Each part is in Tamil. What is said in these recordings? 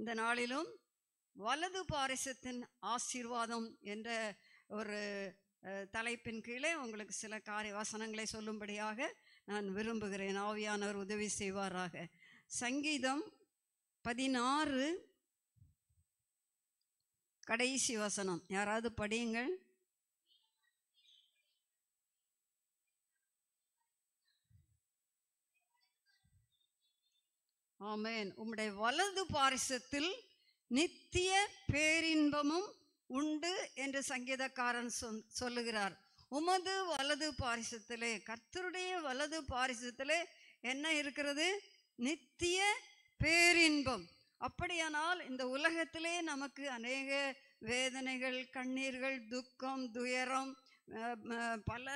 இந்த நாளிலும் வலது பாரிசத்தின் ஆசீர்வாதம் என்ற ஒரு தலைப்பின் கீழே உங்களுக்கு சில காரிய வசனங்களை சொல்லும்படியாக நான் விரும்புகிறேன் ஆவியானவர் உதவி செய்வாராக சங்கீதம் பதினாறு கடைசி வசனம் யாராவது படியுங்கள் ஆமேன் உம்முடைய வலது பாரிசத்தில் நித்திய பேரின்பமும் உண்டு என்று சங்கீதக்காரன் சொல் சொல்லுகிறார் உமது வலது பாரிசத்திலே கர்த்தருடைய வலது பாரிசத்திலே என்ன இருக்கிறது நித்திய பேரின்பம் அப்படியானால் இந்த உலகத்திலே நமக்கு அநேக வேதனைகள் கண்ணீர்கள் துக்கம் துயரம் பல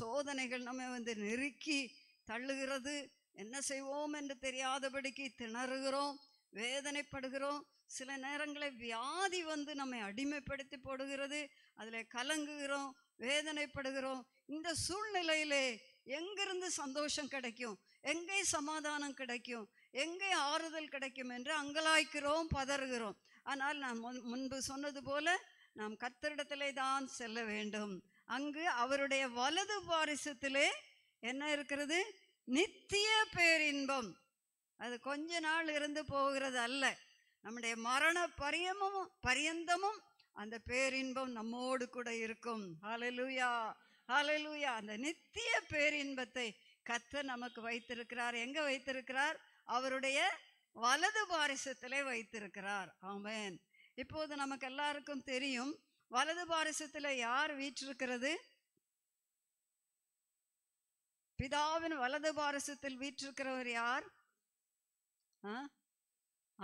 சோதனைகள் நம்ம வந்து நெருக்கி தள்ளுகிறது என்ன செய்வோம் என்று தெரியாதபடிக்கு திணறுகிறோம் வேதனைப்படுகிறோம் சில நேரங்களில் வியாதி வந்து நம்மை அடிமைப்படுத்தி போடுகிறது அதில் கலங்குகிறோம் வேதனைப்படுகிறோம் இந்த சூழ்நிலையிலே எங்கிருந்து சந்தோஷம் கிடைக்கும் எங்கே சமாதானம் கிடைக்கும் எங்கே ஆறுதல் கிடைக்கும் என்று அங்கலாய்க்கிறோம் பதறுகிறோம் ஆனால் நான் முன்பு சொன்னது போல நாம் கத்தரிடத்திலே தான் செல்ல வேண்டும் அங்கு அவருடைய வலது பாரிசத்திலே என்ன இருக்கிறது நித்திய பேரின்பம் அது கொஞ்ச நாள் இருந்து போகிறது அல்ல நம்முடைய மரண பரியமும் பரியந்தமும் அந்த பேரின்பம் நம்மோடு கூட இருக்கும் ஹலலூயா ஹலலூயா அந்த நித்திய பேரின்பத்தை கத்த நமக்கு வைத்திருக்கிறார் எங்க வைத்திருக்கிறார் அவருடைய வலது பாரிசத்திலே வைத்திருக்கிறார் ஆமேன் இப்போது நமக்கு எல்லாருக்கும் தெரியும் வலது பாரிசத்தில் யார் வீற்றிருக்கிறது பிதாவின் வலது பாரசத்தில் வீற்றிருக்கிறவர் யார்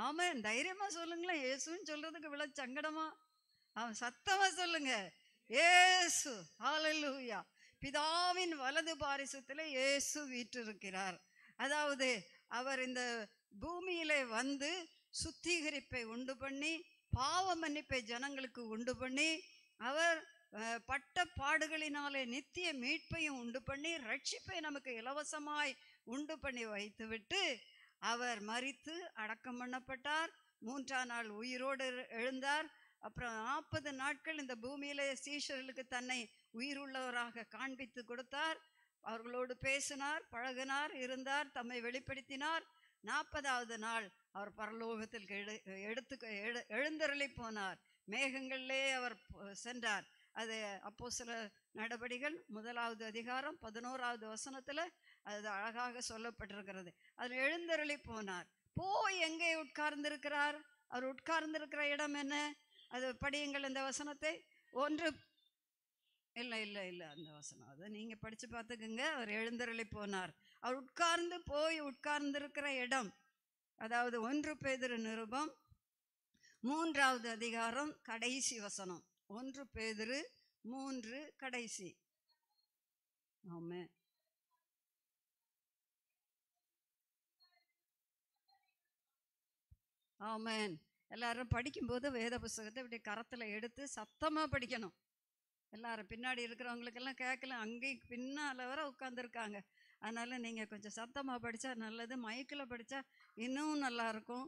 ஆமா தைரியமா சொல்லுங்களேன் ஏசுன்னு சொல்றதுக்கு விழ சங்கடமா அவன் சத்தமா சொல்லுங்க ஏசு ஹாலலூயா பிதாவின் வலது பாரிசத்தில் இயேசு வீற்றிருக்கிறார் அதாவது அவர் இந்த பூமியில வந்து சுத்திகரிப்பை உண்டு பண்ணி பாவ மன்னிப்பை ஜனங்களுக்கு உண்டு பண்ணி அவர் பட்ட பாடுகளினாலே நித்திய மீட்பையும் உண்டு பண்ணி ரட்சிப்பை நமக்கு இலவசமாய் உண்டு பண்ணி வைத்துவிட்டு அவர் மறித்து அடக்கம் பண்ணப்பட்டார் மூன்றாம் நாள் உயிரோடு எழுந்தார் அப்புறம் நாற்பது நாட்கள் இந்த பூமியில சீஷர்களுக்கு தன்னை உயிருள்ளவராக காண்பித்து கொடுத்தார் அவர்களோடு பேசினார் பழகினார் இருந்தார் தம்மை வெளிப்படுத்தினார் நாற்பதாவது நாள் அவர் பரலோகத்தில் எடுத்து எழுந்தருளி போனார் மேகங்களிலே அவர் சென்றார் அது அப்போ சில நடவடிகள் முதலாவது அதிகாரம் பதினோராவது வசனத்தில் அது அழகாக சொல்லப்பட்டிருக்கிறது அதில் எழுந்தருளி போனார் போய் எங்கே உட்கார்ந்திருக்கிறார் அவர் உட்கார்ந்திருக்கிற இடம் என்ன அது படியுங்கள் இந்த வசனத்தை ஒன்று இல்லை இல்லை இல்லை அந்த வசனம் அது நீங்கள் படித்து பார்த்துக்குங்க அவர் எழுந்தருளி போனார் அவர் உட்கார்ந்து போய் உட்கார்ந்திருக்கிற இடம் அதாவது ஒன்று பேதிரு நிருபம் மூன்றாவது அதிகாரம் கடைசி வசனம் ஒன்று பேதிரு மூன்று கடைசி ஆமே ஆமேன் எல்லாரும் படிக்கும்போது வேத புஸ்தகத்தை இப்படி கரத்தில் எடுத்து சத்தமாக படிக்கணும் எல்லாரும் பின்னாடி இருக்கிறவங்களுக்கெல்லாம் கேட்கல அங்கேயும் பின்னால் வர உட்காந்துருக்காங்க அதனால் நீங்கள் கொஞ்சம் சத்தமாக படித்தா நல்லது மயக்கில் படித்தா இன்னும் நல்லாயிருக்கும்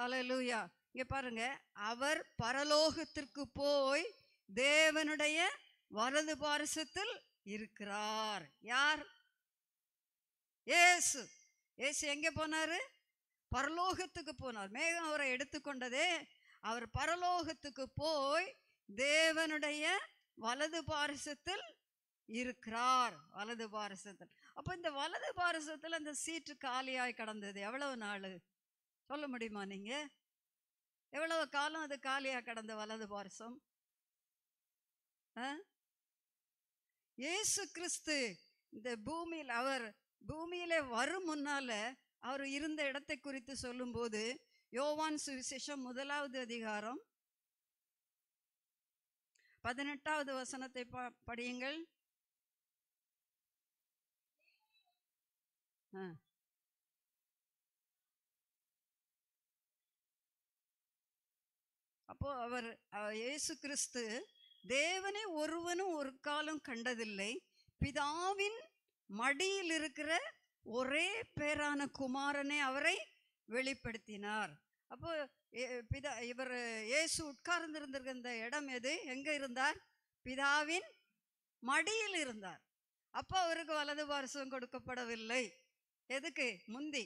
ஹலோ லூயா இங்கே பாருங்கள் அவர் பரலோகத்திற்கு போய் தேவனுடைய வலது பாரிசத்தில் இருக்கிறார் யார் ஏசு ஏசு எங்க போனாரு பரலோகத்துக்கு போனார் மேகம் அவரை எடுத்துக்கொண்டதே அவர் பரலோகத்துக்கு போய் தேவனுடைய வலது பாரிசத்தில் இருக்கிறார் வலது பாரசத்தில் அப்போ இந்த வலது பாரசத்தில் அந்த சீட்டு காலியாய் கடந்தது எவ்வளவு நாள் சொல்ல முடியுமா நீங்கள் எவ்வளவு காலம் அது காலியாக கடந்த வலது பாரசம் ஏசு கிறிஸ்து இந்த பூமியில் அவர் பூமியில வரும் முன்னால அவர் இருந்த இடத்தை குறித்து சொல்லும்போது யோவான் சுவிசேஷம் முதலாவது அதிகாரம் பதினெட்டாவது வசனத்தை படியுங்கள் அப்போ அவர் இயேசு கிறிஸ்து தேவனை ஒருவனும் ஒரு காலம் கண்டதில்லை பிதாவின் மடியில் இருக்கிற ஒரே பேரான குமாரனை அவரை வெளிப்படுத்தினார் அப்போ பிதா இவர் இயேசு உட்கார்ந்திருந்திருக்க இந்த இடம் எது எங்க இருந்தார் பிதாவின் மடியில் இருந்தார் அப்போ அவருக்கு வலது பாரசம் கொடுக்கப்படவில்லை எதுக்கு முந்தி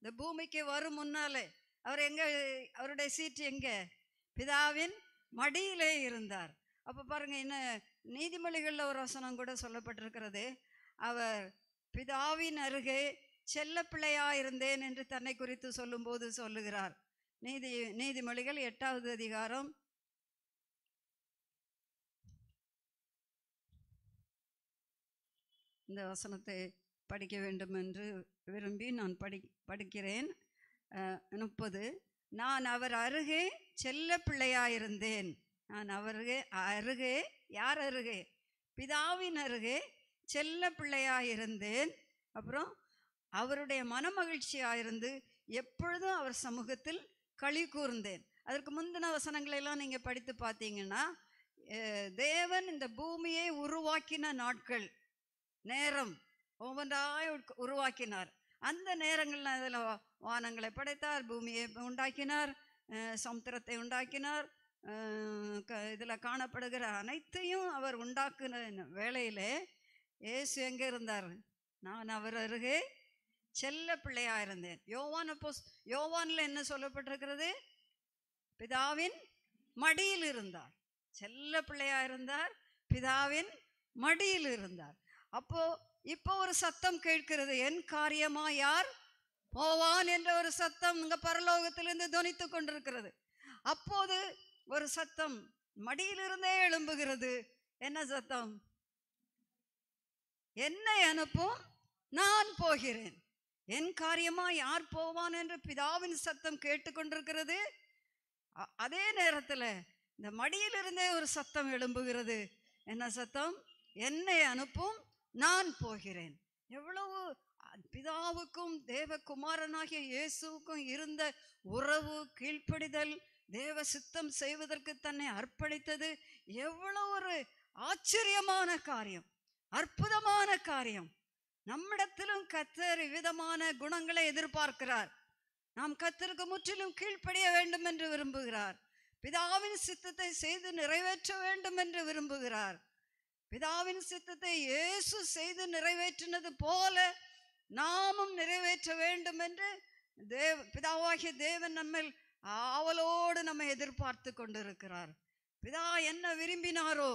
இந்த பூமிக்கு வரும் முன்னாலே அவர் எங்க அவருடைய சீட்டு எங்க பிதாவின் மடியிலே இருந்தார் அப்போ பாருங்கள் என்ன நீதிமொழிகளில் ஒரு வசனம் கூட சொல்லப்பட்டிருக்கிறது அவர் பிதாவின் அருகே செல்ல பிள்ளையா இருந்தேன் என்று தன்னை குறித்து சொல்லும்போது சொல்லுகிறார் நீதி நீதிமொழிகள் எட்டாவது அதிகாரம் இந்த வசனத்தை படிக்க வேண்டும் என்று விரும்பி நான் படி படிக்கிறேன் முப்பது நான் அவர் அருகே செல்ல பிள்ளையாயிருந்தேன் நான் அவருகே அருகே யார் அருகே பிதாவின் அருகே செல்ல பிள்ளையாக இருந்தேன் அப்புறம் அவருடைய மனமகிழ்ச்சியாக இருந்து எப்பொழுதும் அவர் சமூகத்தில் களி கூர்ந்தேன் அதற்கு முந்தின வசனங்களெல்லாம் நீங்கள் படித்து பார்த்தீங்கன்னா தேவன் இந்த பூமியை உருவாக்கின நாட்கள் நேரம் ஒவ்வொன்றாய் உருவாக்கினார் அந்த நேரங்களில் அதில் வானங்களை படைத்தார் பூமியை உண்டாக்கினார் சமுத்திரத்தை உண்டாக்கினார் க இதில் காணப்படுகிற அனைத்தையும் அவர் உண்டாக்குன வேளையில் ஏசு எங்கே இருந்தார் நான் அவர் அருகே செல்ல பிள்ளையாக இருந்தேன் யோவான் அப்போ யோவானில் என்ன சொல்லப்பட்டிருக்கிறது பிதாவின் மடியில் இருந்தார் செல்ல பிள்ளையாக இருந்தார் பிதாவின் மடியில் இருந்தார் அப்போ இப்போ ஒரு சத்தம் கேட்கிறது என் காரியமா யார் போவான் என்ற ஒரு சத்தம் இங்கே பரலோகத்திலிருந்து துணித்து கொண்டிருக்கிறது அப்போது ஒரு சத்தம் மடியிலிருந்தே எழும்புகிறது என்ன சத்தம் என்னை அனுப்பும் நான் போகிறேன் என் காரியமா யார் போவான் என்று பிதாவின் சத்தம் கேட்டுக்கொண்டிருக்கிறது அதே நேரத்தில் இந்த மடியிலிருந்தே ஒரு சத்தம் எழும்புகிறது என்ன சத்தம் என்னை அனுப்பும் நான் போகிறேன் எவ்வளவு பிதாவுக்கும் தேவகுமாரனாகிய இயேசுவுக்கும் இருந்த உறவு கீழ்ப்படிதல் தேவ சித்தம் செய்வதற்கு தன்னை அர்ப்பணித்தது எவ்வளோ ஒரு ஆச்சரியமான காரியம் அற்புதமான காரியம் நம்மிடத்திலும் கத்தர் விதமான குணங்களை எதிர்பார்க்கிறார் நாம் கத்தருக்கு முற்றிலும் கீழ்ப்படிய வேண்டும் என்று விரும்புகிறார் பிதாவின் சித்தத்தை செய்து நிறைவேற்ற வேண்டும் என்று விரும்புகிறார் பிதாவின் சித்தத்தை இயேசு செய்து நிறைவேற்றினது போல நாமும் நிறைவேற்ற வேண்டும் என்று தேவ பிதாவாகிய தேவன் நம்மில் ஆவலோடு நம்ம எதிர்பார்த்து கொண்டிருக்கிறார் பிதா என்ன விரும்பினாரோ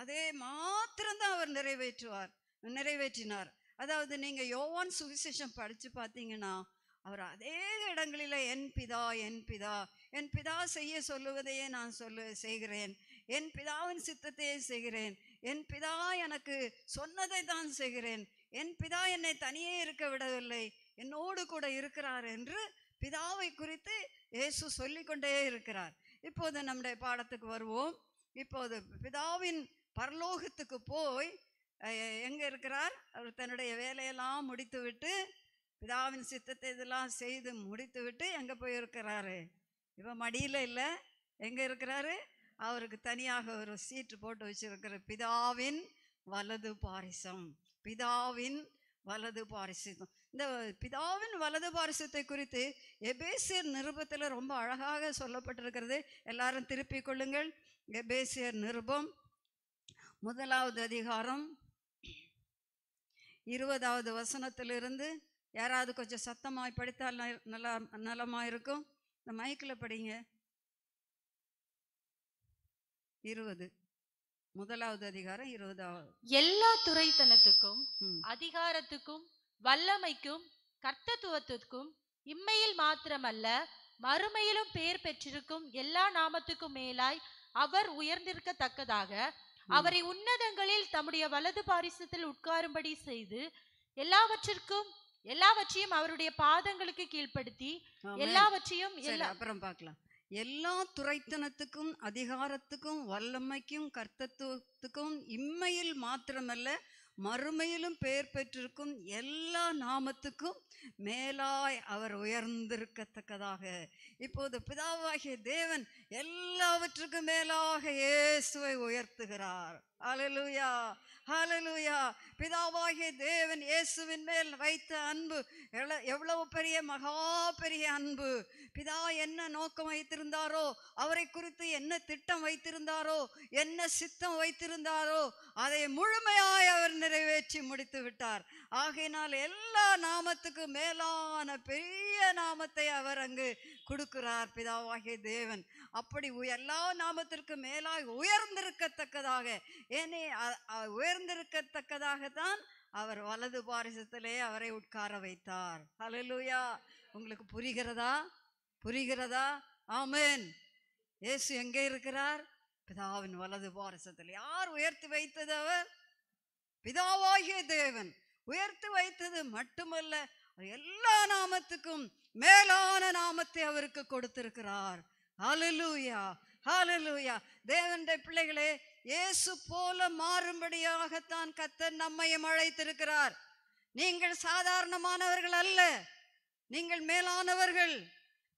அதே மாத்திரம்தான் அவர் நிறைவேற்றுவார் நிறைவேற்றினார் அதாவது நீங்கள் யோவான் சுவிசேஷம் படித்து பார்த்தீங்கன்னா அவர் அதே இடங்களில் என் பிதா என் பிதா என் பிதா செய்ய சொல்லுவதையே நான் சொல்லு செய்கிறேன் என் பிதாவின் சித்தத்தையே செய்கிறேன் என் பிதா எனக்கு சொன்னதை தான் செய்கிறேன் என் பிதா என்னை தனியே இருக்க விடவில்லை என்னோடு கூட இருக்கிறார் என்று பிதாவை குறித்து இயேசு சொல்லி கொண்டே இருக்கிறார் இப்போது நம்முடைய பாடத்துக்கு வருவோம் இப்போது பிதாவின் பரலோகத்துக்கு போய் எங்கே இருக்கிறார் அவர் தன்னுடைய வேலையெல்லாம் முடித்து விட்டு பிதாவின் சித்தத்தை இதெல்லாம் செய்து முடித்து விட்டு எங்கே போய் இருக்கிறாரு இப்போ மடியில் இல்லை எங்கே இருக்கிறாரு அவருக்கு தனியாக ஒரு சீட்டு போட்டு வச்சுருக்கிற பிதாவின் வலது பாரிசம் பிதாவின் வலது பாரிசம் இந்த பிதாவின் வலது பாரிசத்தை குறித்து எபேசியர் நிருபத்தில் ரொம்ப அழகாக சொல்லப்பட்டிருக்கிறது எல்லாரும் திருப்பி கொள்ளுங்கள் எபேசியர் நிருபம் முதலாவது அதிகாரம் இருபதாவது வசனத்திலிருந்து யாராவது கொஞ்சம் சத்தமாய் படித்தால் நல்லா நலமாக இருக்கும் இந்த மைக்கில் படிங்க இருபது முதலாவது அதிகாரம் இருபதாவது எல்லா துறைத்தனத்துக்கும் அதிகாரத்துக்கும் வல்லமைக்கும் கர்த்தத்துவத்துக்கும் இம்மையில் மாத்திரமல்ல மறுமையிலும் பெயர் பெற்றிருக்கும் எல்லா நாமத்துக்கும் மேலாய் அவர் உயர்ந்திருக்கத்தக்கதாக அவரை உன்னதங்களில் தம்முடைய வலது பாரிசத்தில் உட்காரும்படி செய்து எல்லாவற்றிற்கும் எல்லாவற்றையும் அவருடைய பாதங்களுக்கு கீழ்ப்படுத்தி எல்லாவற்றையும் அப்புறம் பார்க்கலாம் எல்லா துறைத்தனத்துக்கும் அதிகாரத்துக்கும் வல்லமைக்கும் கர்த்தத்துவத்துக்கும் இம்மையில் மாத்திரமல்ல மறுமையிலும் பெயர் பெற்றிருக்கும் எல்லா நாமத்துக்கும் மேலாய் அவர் உயர்ந்திருக்கத்தக்கதாக இப்போது பிதாவாகிய தேவன் எல்லாவற்றுக்கும் மேலாக இயேசுவை உயர்த்துகிறார் அலலுயா அலலுயா பிதாவாகிய தேவன் இயேசுவின் மேல் வைத்த அன்பு எவ்வளவு பெரிய மகா பெரிய அன்பு பிதா என்ன நோக்கம் வைத்திருந்தாரோ அவரை குறித்து என்ன திட்டம் வைத்திருந்தாரோ என்ன சித்தம் வைத்திருந்தாரோ அதை முழுமையாய் அவர் நிறைவேற்றி முடித்து விட்டார் ஆகையினால் எல்லா நாமத்துக்கு மேலான பெரிய நாமத்தை அவர் அங்கு கொடுக்கிறார் பிதாவாகிய தேவன் அப்படி எல்லா நாமத்திற்கும் மேலாய் உயர்ந்திருக்கத்தக்கதாக ஏனே உயர்ந்திருக்கத்தக்கதாக தான் அவர் வலது பாரிசத்திலே அவரை உட்கார வைத்தார் ஹலலூயா உங்களுக்கு புரிகிறதா புரிகிறதா ஆமேன் ஏசு எங்கே இருக்கிறார் பிதாவின் வலது பாரசத்தில் யார் உயர்த்தி வைத்தது அவர் பிதாவாகிய தேவன் உயர்த்தி வைத்தது மட்டுமல்ல எல்லா நாமத்துக்கும் மேலான நாமத்தை அவருக்கு கொடுத்திருக்கிறார் ஹலலூயா ஹாலலூயா தேவன்ற பிள்ளைகளே இயேசு போல மாறும்படியாகத்தான் கத்தர் நம்மையும் அழைத்திருக்கிறார் நீங்கள் சாதாரணமானவர்கள் அல்ல நீங்கள் மேலானவர்கள்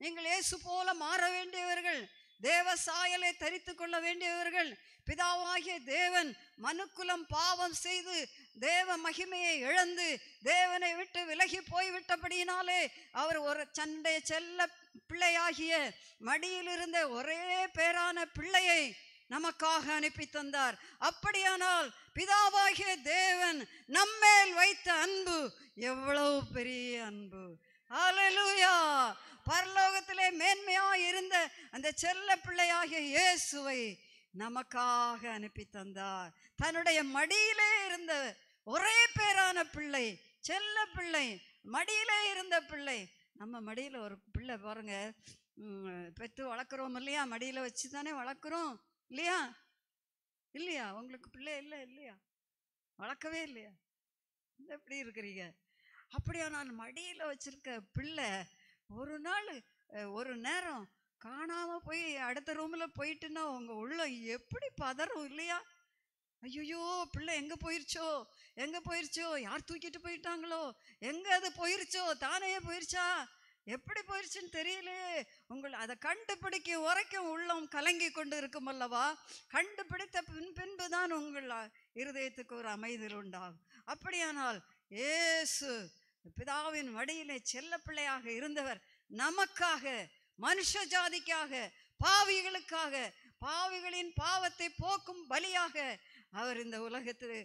நீங்கள் இயேசு போல மாற வேண்டியவர்கள் தேவ சாயலை தரித்து கொள்ள வேண்டியவர்கள் பிதாவாகிய தேவன் மனுக்குலம் பாவம் செய்து தேவ மகிமையை இழந்து தேவனை விட்டு விலகி போய்விட்டபடியினாலே அவர் ஒரு சண்டைய செல்ல பிள்ளையாகிய மடியிலிருந்த ஒரே பேரான பிள்ளையை நமக்காக அனுப்பி தந்தார் அப்படியானால் பிதாவாகிய தேவன் நம்மேல் வைத்த அன்பு எவ்வளவு பெரிய அன்பு அலலுயா பரலோகத்திலே மேன்மையாக இருந்த அந்த செல்ல பிள்ளையாகிய இயேசுவை நமக்காக அனுப்பி தந்தார் தன்னுடைய மடியிலே இருந்த ஒரே பேரான பிள்ளை செல்ல பிள்ளை மடியிலே இருந்த பிள்ளை நம்ம மடியில் ஒரு பிள்ளை பாருங்க பெற்று வளர்க்குறோம் இல்லையா மடியில் வச்சு தானே வளர்க்குறோம் இல்லையா இல்லையா உங்களுக்கு பிள்ளை இல்லை இல்லையா வளர்க்கவே இல்லையா இந்த எப்படி இருக்கிறீங்க அப்படியா நான் மடியில் வச்சுருக்க பிள்ளை ஒரு நாள் ஒரு நேரம் காணாமல் போய் அடுத்த ரூமில் போயிட்டுன்னா உங்கள் உள்ள எப்படி பதறும் இல்லையா ஐயோ பிள்ளை எங்கே போயிருச்சோ எங்கே போயிருச்சோ யார் தூக்கிட்டு போயிட்டாங்களோ எங்கே அது போயிருச்சோ தானே போயிருச்சா எப்படி போயிடுச்சுன்னு தெரியலே உங்கள் அதை கண்டுபிடிக்க உரைக்கும் உள்ளம் கலங்கி கொண்டு இருக்கும் அல்லவா கண்டுபிடித்த பின் பின்பு தான் உங்கள் இருதயத்துக்கு ஒரு அமைதியில் உண்டாகும் அப்படியானால் ஏசு பிதாவின் வடியிலே செல்ல பிள்ளையாக இருந்தவர் நமக்காக மனுஷ ஜாதிக்காக பாவிகளுக்காக பாவிகளின் பாவத்தை போக்கும் பலியாக அவர் இந்த உலகத்தில்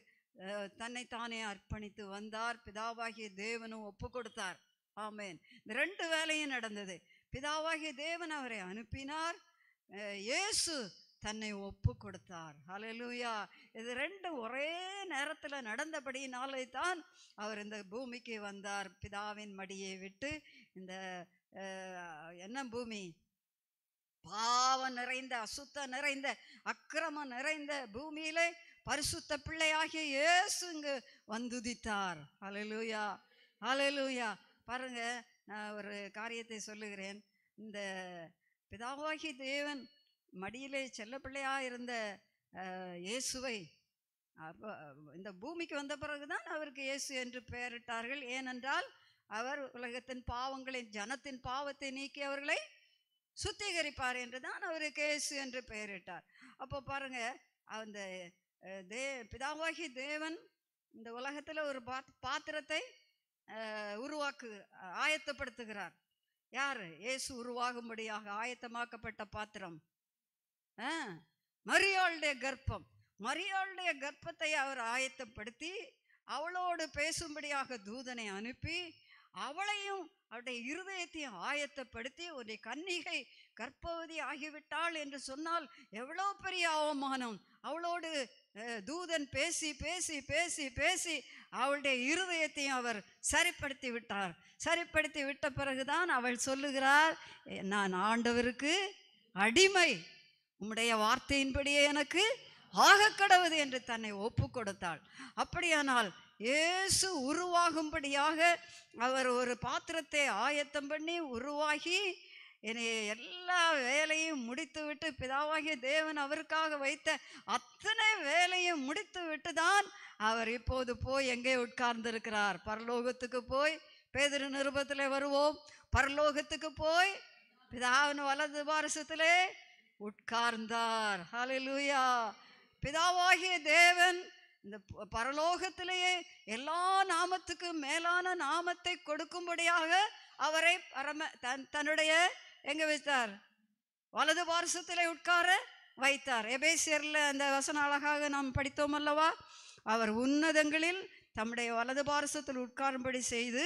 தன்னைத்தானே அர்ப்பணித்து வந்தார் பிதாவாகிய தேவனும் ஒப்பு கொடுத்தார் ஆமேன் ரெண்டு வேலையும் நடந்தது பிதாவாகிய தேவன் அவரை அனுப்பினார் இயேசு தன்னை ஒப்பு கொடுத்தார் ஹலலூயா இது ரெண்டு ஒரே நேரத்தில் நடந்தபடியினாலே தான் அவர் இந்த பூமிக்கு வந்தார் பிதாவின் மடியை விட்டு இந்த என்ன பூமி பாவம் நிறைந்த அசுத்தம் நிறைந்த அக்கிரமம் நிறைந்த பூமியிலே பரிசுத்த பிள்ளையாகிய இயேசு இங்கு வந்துதித்தார் அலலூயா அலலூயா பாருங்க நான் ஒரு காரியத்தை சொல்லுகிறேன் இந்த பிதாவாகிய தேவன் மடியிலே செல்ல பிள்ளையாக இருந்த இயேசுவை இந்த பூமிக்கு வந்த பிறகுதான் அவருக்கு இயேசு என்று பெயரிட்டார்கள் ஏனென்றால் அவர் உலகத்தின் பாவங்களை ஜனத்தின் பாவத்தை நீக்கி அவர்களை சுத்திகரிப்பார் என்று தான் அவருக்கு இயேசு என்று பெயரிட்டார் அப்போ பாருங்க அந்த தே பிதாவாகி தேவன் இந்த உலகத்தில் ஒரு பாத் பாத்திரத்தை உருவாக்கு ஆயத்தப்படுத்துகிறார் யார் இயேசு உருவாகும்படியாக ஆயத்தமாக்கப்பட்ட பாத்திரம் மரியாளுடைய கர்ப்பம் மரியாளுடைய கர்ப்பத்தை அவர் ஆயத்தப்படுத்தி அவளோடு பேசும்படியாக தூதனை அனுப்பி அவளையும் அவருடைய இருதயத்தையும் ஆயத்தப்படுத்தி ஒரு கன்னிகை கற்பவதி ஆகிவிட்டாள் என்று சொன்னால் எவ்வளோ பெரிய அவமானம் அவளோடு தூதன் பேசி பேசி பேசி பேசி அவளுடைய இருதயத்தையும் அவர் சரிப்படுத்தி விட்டார் சரிப்படுத்தி விட்ட பிறகுதான் அவள் சொல்லுகிறார் நான் ஆண்டவருக்கு அடிமை உம்முடைய வார்த்தையின்படியே எனக்கு ஆக கடவுது என்று தன்னை ஒப்பு கொடுத்தாள் அப்படியானால் இயேசு உருவாகும்படியாக அவர் ஒரு பாத்திரத்தை ஆயத்தம் பண்ணி உருவாகி என்னை எல்லா வேலையும் முடித்துவிட்டு பிதாவாகிய தேவன் அவருக்காக வைத்த அத்தனை வேலையும் விட்டு தான் அவர் இப்போது போய் எங்கே உட்கார்ந்திருக்கிறார் பரலோகத்துக்கு போய் பேதிரு நிருபத்தில் வருவோம் பரலோகத்துக்கு போய் பிதாவின் வலது பாரசத்திலே உட்கார்ந்தார் ஹலிலூயா பிதாவாகிய தேவன் இந்த பரலோகத்திலேயே எல்லா நாமத்துக்கும் மேலான நாமத்தை கொடுக்கும்படியாக அவரை பரம தன் தன்னுடைய எங்க வைத்தார் வலது பாரசத்திலே உட்கார வைத்தார் எபேசியரில் அந்த வசனம் அழகாக நாம் படித்தோம் அல்லவா அவர் உன்னதங்களில் தம்முடைய வலது பாரசத்தில் உட்காரும்படி செய்து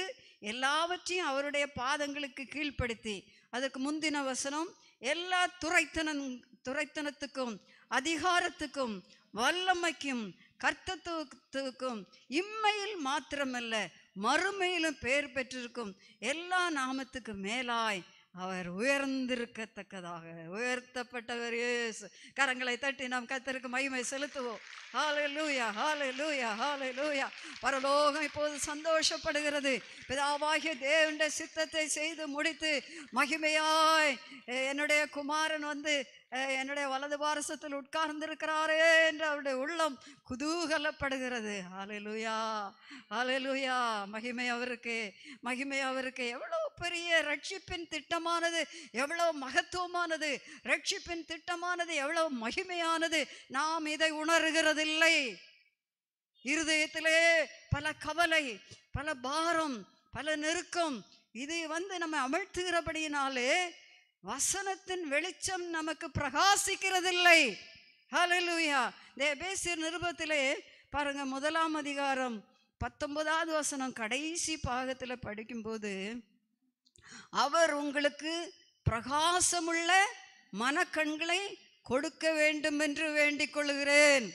எல்லாவற்றையும் அவருடைய பாதங்களுக்கு கீழ்ப்படுத்தி அதற்கு முந்தின வசனம் எல்லா துறைத்தன துறைத்தனத்துக்கும் அதிகாரத்துக்கும் வல்லமைக்கும் கர்த்தத்துவத்துக்கும் இம்மையில் மாத்திரமல்ல மறுமையிலும் பெயர் பெற்றிருக்கும் எல்லா நாமத்துக்கு மேலாய் அவர் உயர்ந்திருக்கத்தக்கதாக உயர்த்தப்பட்டவர் இயேசு கரங்களை தட்டி நாம் கத்தருக்கு மகிமை செலுத்துவோம் ஹாலை லூயா ஹாலை லூயா ஹாலை லூயா பரலோகம் இப்போது சந்தோஷப்படுகிறது பிதாவாகிய தேவனுடைய சித்தத்தை செய்து முடித்து மகிமையாய் என்னுடைய குமாரன் வந்து என்னுடைய வலது பாரசத்தில் உட்கார்ந்திருக்கிறாரே என்று அவருடைய உள்ளம் குதூகலப்படுகிறது ஹாலே லூயா ஹாலே லூயா மகிமை அவருக்கு மகிமை அவருக்கு எவ்வளோ பெரிய ரட்சிப்பின் திட்டமானது எவ்வளவு மகத்துவமானது ரட்சிப்பின் திட்டமானது எவ்வளவு மகிமையானது நாம் இதை உணர்கிறதில்லை இருதயத்திலே பல கவலை பல பாரம் பல நெருக்கம் இது வந்து நம்ம அமழ்த்துகிறபடியினாலே வசனத்தின் வெளிச்சம் நமக்கு பிரகாசிக்கிறதில்லை ஹலலூயா நிருபத்திலே பாருங்க முதலாம் அதிகாரம் பத்தொன்பதாவது வசனம் கடைசி பாகத்தில் படிக்கும்போது அவர் உங்களுக்கு பிரகாசமுள்ள மனக்கண்களை கொடுக்க வேண்டும் என்று வேண்டிக் கொள்கிறேன்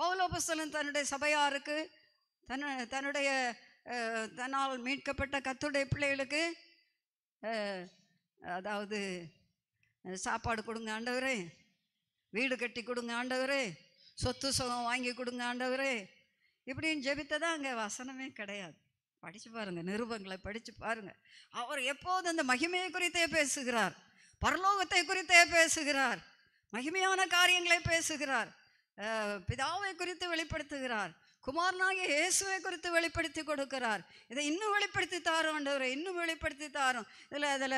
பௌலோபசலன் தன்னுடைய சபையாருக்கு தன் தன்னுடைய தன்னால் மீட்கப்பட்ட கத்துடைய பிள்ளைகளுக்கு அதாவது சாப்பாடு கொடுங்க ஆண்டவரே வீடு கட்டி கொடுங்க ஆண்டவரே சொத்து சுகம் வாங்கி கொடுங்க ஆண்டவரே இப்படின்னு ஜெபித்ததான் அங்கே வசனமே கிடையாது படித்து பாருங்கள் நிருபங்களை படித்து பாருங்கள் அவர் எப்போது அந்த மகிமையை குறித்தே பேசுகிறார் பரலோகத்தை குறித்தே பேசுகிறார் மகிமையான காரியங்களை பேசுகிறார் பிதாவை குறித்து வெளிப்படுத்துகிறார் குமாரனாகிய இயேசுவை குறித்து வெளிப்படுத்தி கொடுக்கிறார் இதை இன்னும் வெளிப்படுத்தி தாரும் ஆண்டவரை இன்னும் வெளிப்படுத்தி தாரும் இதில் அதில்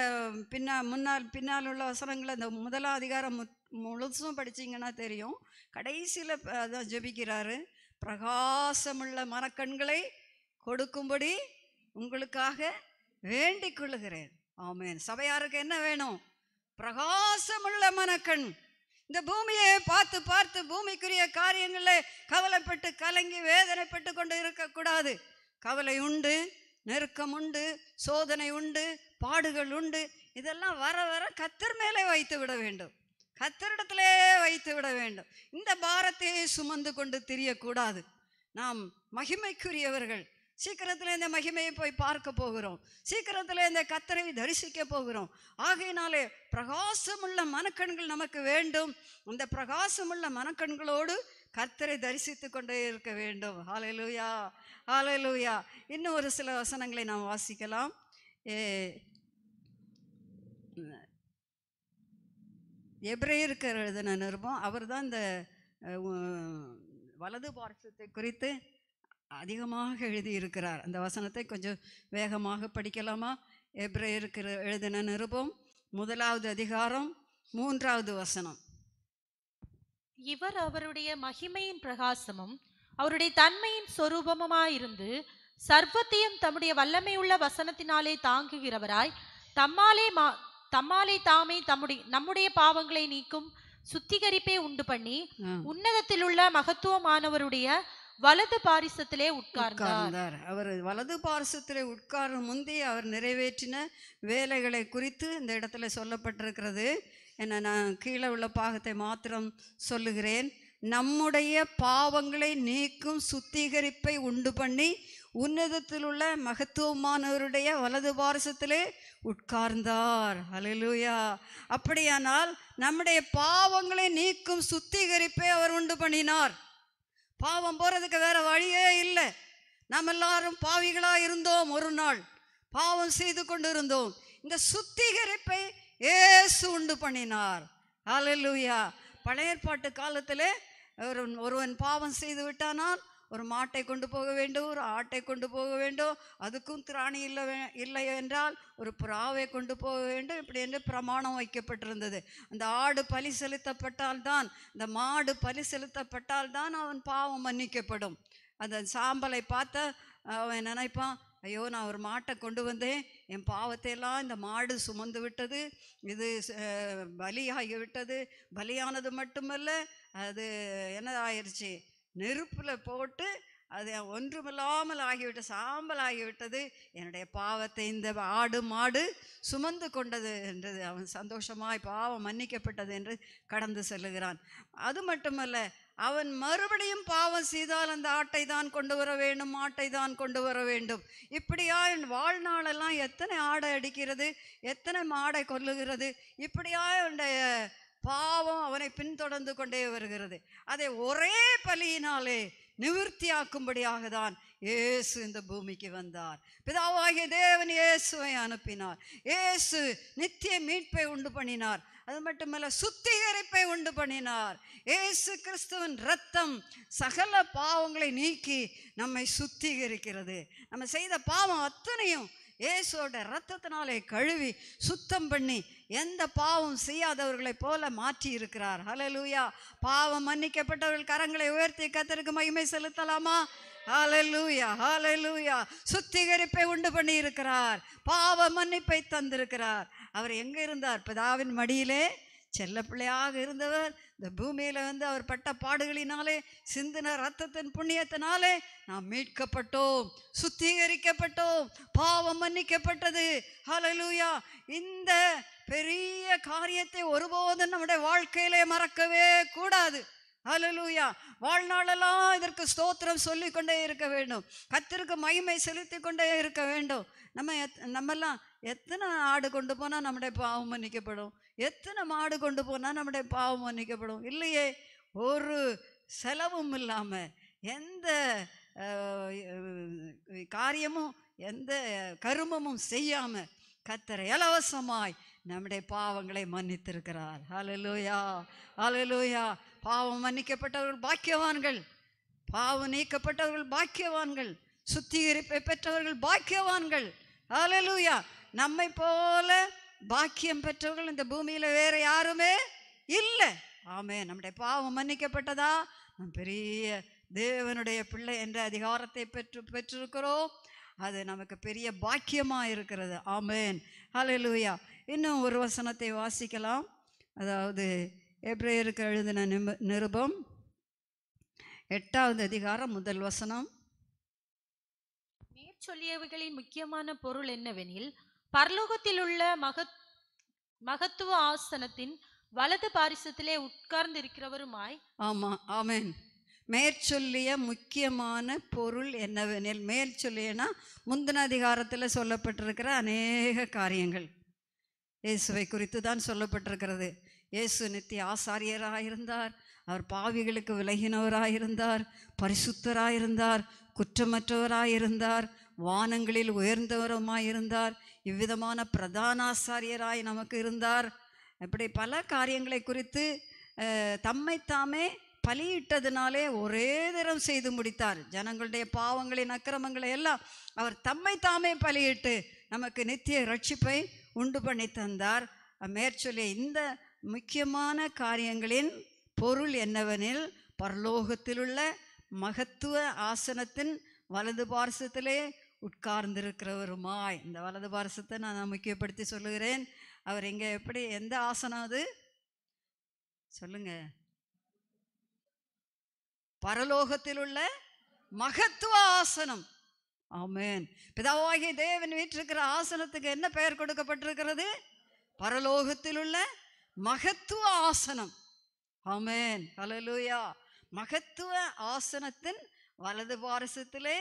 பின்னா முன்னால் பின்னால் உள்ள வசனங்கள் அந்த முதலா அதிகாரம் முழுசும் படிச்சிங்கன்னா தெரியும் கடைசியில் அதான் ஜபிக்கிறாரு பிரகாசமுள்ள மரக்கண்களை கொடுக்கும்படி உங்களுக்காக வேண்டிக் கொள்ளுகிறேன் ஆமேன் சபையாருக்கு என்ன வேணும் பிரகாசமுள்ள மனக்கண் இந்த பூமியை பார்த்து பார்த்து பூமிக்குரிய காரியங்களில் கவலைப்பட்டு கலங்கி வேதனைப்பட்டு கொண்டு இருக்கக்கூடாது கவலை உண்டு நெருக்கம் உண்டு சோதனை உண்டு பாடுகள் உண்டு இதெல்லாம் வர வர கத்தர் மேலே வைத்து விட வேண்டும் கத்தரிடத்திலே வைத்து விட வேண்டும் இந்த பாரத்தையே சுமந்து கொண்டு தெரியக்கூடாது நாம் மகிமைக்குரியவர்கள் சீக்கிரத்தில் இந்த மகிமையை போய் பார்க்க போகிறோம் சீக்கிரத்தில் இந்த கத்தரை தரிசிக்க போகிறோம் ஆகையினாலே பிரகாசமுள்ள மனக்கண்கள் நமக்கு வேண்டும் இந்த பிரகாசமுள்ள மனக்கண்களோடு கத்தரை தரிசித்து கொண்டே இருக்க வேண்டும் ஹாலலூயா ஹாலலூயா இன்னும் ஒரு சில வசனங்களை நாம் வாசிக்கலாம் ஏ எப்ரேயருக்கு எழுதின நிருபம் அவர் தான் இந்த வலது பார்சத்தை குறித்து அதிகமாக எழுதியிருக்கிறார் அந்த வசனத்தை கொஞ்சம் வேகமாக படிக்கலாமா எப்ரேயருக்கு எழுதின நிருபம் முதலாவது அதிகாரம் மூன்றாவது வசனம் இவர் அவருடைய மகிமையின் பிரகாசமும் அவருடைய தன்மையின் சொரூபமுமாயிருந்து சர்வத்தையும் தம்முடைய வல்லமை உள்ள வசனத்தினாலே தாங்குகிறவராய் தம்மாலே மா தம்மாலே தாமே தம்முடைய நம்முடைய பாவங்களை நீக்கும் சுத்திகரிப்பே உண்டு பண்ணி உன்னதத்தில் உள்ள மகத்துவமானவருடைய வலது பாரிசத்திலே உட்கார்ந்தார் அவர் வலது பாரிசத்திலே உட்காரும் முந்தி அவர் நிறைவேற்றின வேலைகளை குறித்து இந்த இடத்துல சொல்லப்பட்டிருக்கிறது என நான் கீழே உள்ள பாகத்தை மாத்திரம் சொல்லுகிறேன் நம்முடைய பாவங்களை நீக்கும் சுத்திகரிப்பை உண்டு பண்ணி உன்னதத்தில் உள்ள மகத்துவமானவருடைய வலது பாரசத்திலே உட்கார்ந்தார் அலலுயா அப்படியானால் நம்முடைய பாவங்களை நீக்கும் சுத்திகரிப்பை அவர் உண்டு பண்ணினார் பாவம் போகிறதுக்கு வேற வழியே இல்லை நாம் எல்லாரும் பாவிகளாக இருந்தோம் ஒரு நாள் பாவம் செய்து கொண்டு இருந்தோம் இந்த சுத்திகரிப்பை ஏசு உண்டு பண்ணினார் அலலூயா பழையற்பாட்டு காலத்தில் ஒரு ஒருவன் பாவம் செய்து விட்டானால் ஒரு மாட்டை கொண்டு போக வேண்டும் ஒரு ஆட்டை கொண்டு போக வேண்டும் அதுக்கும் திராணி இல்லை இல்லை என்றால் ஒரு புறாவை கொண்டு போக வேண்டும் இப்படி என்று பிரமாணம் வைக்கப்பட்டிருந்தது அந்த ஆடு பலி செலுத்தப்பட்டால் தான் இந்த மாடு பலி செலுத்தப்பட்டால் தான் அவன் பாவம் மன்னிக்கப்படும் அந்த சாம்பலை பார்த்த அவன் நினைப்பான் ஐயோ நான் ஒரு மாட்டை கொண்டு வந்தேன் என் பாவத்தையெல்லாம் இந்த மாடு சுமந்து விட்டது இது பலியாகி விட்டது பலியானது மட்டுமல்ல அது என்ன ஆயிடுச்சு நெருப்பில் போட்டு அது ஒன்றுமில்லாமல் ஆகிவிட்ட சாம்பல் ஆகிவிட்டது என்னுடைய பாவத்தை இந்த ஆடு மாடு சுமந்து கொண்டது என்றது அவன் சந்தோஷமாய் பாவம் மன்னிக்கப்பட்டது என்று கடந்து செல்லுகிறான் அது மட்டுமல்ல அவன் மறுபடியும் பாவம் செய்தால் அந்த ஆட்டை தான் கொண்டு வர வேண்டும் ஆட்டை தான் கொண்டு வர வேண்டும் இப்படியா என் வாழ்நாளெல்லாம் எத்தனை ஆடை அடிக்கிறது எத்தனை மாடை கொல்லுகிறது இப்படியா என்னுடைய பாவம் அவனை பின்தொடர்ந்து கொண்டே வருகிறது அதை ஒரே பலியினாலே நிவர்த்தியாக்கும்படியாக தான் ஏசு இந்த பூமிக்கு வந்தார் பிதாவாகிய தேவன் இயேசுவை அனுப்பினார் ஏசு நித்திய மீட்பை உண்டு பண்ணினார் அது மட்டுமல்ல சுத்திகரிப்பை உண்டு பண்ணினார் ஏசு கிறிஸ்துவின் ரத்தம் சகல பாவங்களை நீக்கி நம்மை சுத்திகரிக்கிறது நம்ம செய்த பாவம் அத்தனையும் இயேசுவோட ரத்தத்தினாலே கழுவி சுத்தம் பண்ணி எந்த பாவம் செய்யாதவர்களைப் போல மாற்றி இருக்கிறார் ஹலலூயா பாவம் மன்னிக்கப்பட்டவர்கள் கரங்களை உயர்த்தி கத்தருக்கு மகிமை செலுத்தலாமா ஹலலூயா ஹலலூயா சுத்திகரிப்பை உண்டு பண்ணி இருக்கிறார் பாவ மன்னிப்பை தந்திருக்கிறார் அவர் எங்கே இருந்தார் பிதாவின் மடியிலே செல்ல பிள்ளையாக இருந்தவர் இந்த பூமியில் வந்து அவர் பட்ட பாடுகளினாலே சிந்தின ரத்தத்தின் புண்ணியத்தினாலே நாம் மீட்கப்பட்டோம் சுத்திகரிக்கப்பட்டோம் பாவம் மன்னிக்கப்பட்டது ஹலலூயா இந்த பெரிய காரியத்தை ஒருபோதும் நம்முடைய வாழ்க்கையிலே மறக்கவே கூடாது அலலூயா வாழ்நாளெல்லாம் இதற்கு ஸ்தோத்திரம் சொல்லி கொண்டே இருக்க வேண்டும் கத்திற்கு மகிமை செலுத்தி கொண்டே இருக்க வேண்டும் நம்ம எத் நம்மெல்லாம் எத்தனை ஆடு கொண்டு போனால் நம்முடைய பாவம் மன்னிக்கப்படும் எத்தனை மாடு கொண்டு போனால் நம்முடைய பாவம் மன்னிக்கப்படும் இல்லையே ஒரு செலவும் இல்லாமல் எந்த காரியமும் எந்த கருமமும் செய்யாமல் கத்தர் இலவசமாய் நம்முடைய பாவங்களை மன்னித்திருக்கிறார் அலலூயா அலலூயா பாவம் மன்னிக்கப்பட்டவர்கள் பாக்கியவான்கள் பாவம் நீக்கப்பட்டவர்கள் பாக்கியவான்கள் சுத்திகரிப்பை பெற்றவர்கள் பாக்கியவான்கள் அலலூயா நம்மை போல பாக்கியம் பெற்றவர்கள் இந்த பூமியில வேற யாருமே இல்லை ஆமே நம்முடைய பாவம் மன்னிக்கப்பட்டதா நம் பெரிய தேவனுடைய பிள்ளை என்ற அதிகாரத்தை பெற்று பெற்றிருக்கிறோம் அது நமக்கு பெரிய பாக்கியமாக இருக்கிறது ஆமேன் லூயா இன்னும் ஒரு வசனத்தை வாசிக்கலாம் அதாவது எப்ரேயருக்கு எழுதின நிப நிருபம் எட்டாவது அதிகாரம் முதல் வசனம் மேற்சொல்லியவைகளின் முக்கியமான பொருள் என்னவெனில் பரலோகத்தில் உள்ள மகத் மகத்துவ ஆசனத்தின் வலது பாரிசத்திலே உட்கார்ந்து இருக்கிறவருமாய் ஆமா ஆமேன் மேற்சொல்லிய முக்கியமான பொருள் என்னவெனில் மேல் சொல்லியனா முந்தின அதிகாரத்தில் சொல்லப்பட்டிருக்கிற அநேக காரியங்கள் இயேசுவை குறித்து தான் சொல்லப்பட்டிருக்கிறது இயேசு நித்தி ஆசாரியராயிருந்தார் அவர் பாவிகளுக்கு விலகினவராயிருந்தார் பரிசுத்தராயிருந்தார் குற்றமற்றவராயிருந்தார் வானங்களில் உயர்ந்தவருமாயிருந்தார் இவ்விதமான பிரதானாசாரியராய் நமக்கு இருந்தார் இப்படி பல காரியங்களை குறித்து தம்மைத்தாமே பலியிட்டதுனாலே ஒரே தரம் செய்து முடித்தார் ஜனங்களுடைய பாவங்களின் அக்கிரமங்களை எல்லாம் அவர் தம்மை தாமே பலியிட்டு நமக்கு நித்திய ரட்சிப்பை உண்டு பண்ணி தந்தார் மேற்சொல்லிய இந்த முக்கியமான காரியங்களின் பொருள் என்னவெனில் பரலோகத்திலுள்ள மகத்துவ ஆசனத்தின் வலது பார்சத்திலே உட்கார்ந்திருக்கிறவருமாய் இந்த வலது பாரசத்தை நான் முக்கியப்படுத்தி சொல்லுகிறேன் அவர் இங்க எப்படி எந்த ஆசனம் அது சொல்லுங்க பரலோகத்தில் உள்ள மகத்துவ ஆசனம் ஆமேன் பிதாவாகிய தேவன் வீட்டிருக்கிற ஆசனத்துக்கு என்ன பெயர் கொடுக்கப்பட்டிருக்கிறது பரலோகத்தில் உள்ள மகத்துவ ஆசனம் ஆமேன் ஹலலூயா மகத்துவ ஆசனத்தின் வலது பாரசத்திலே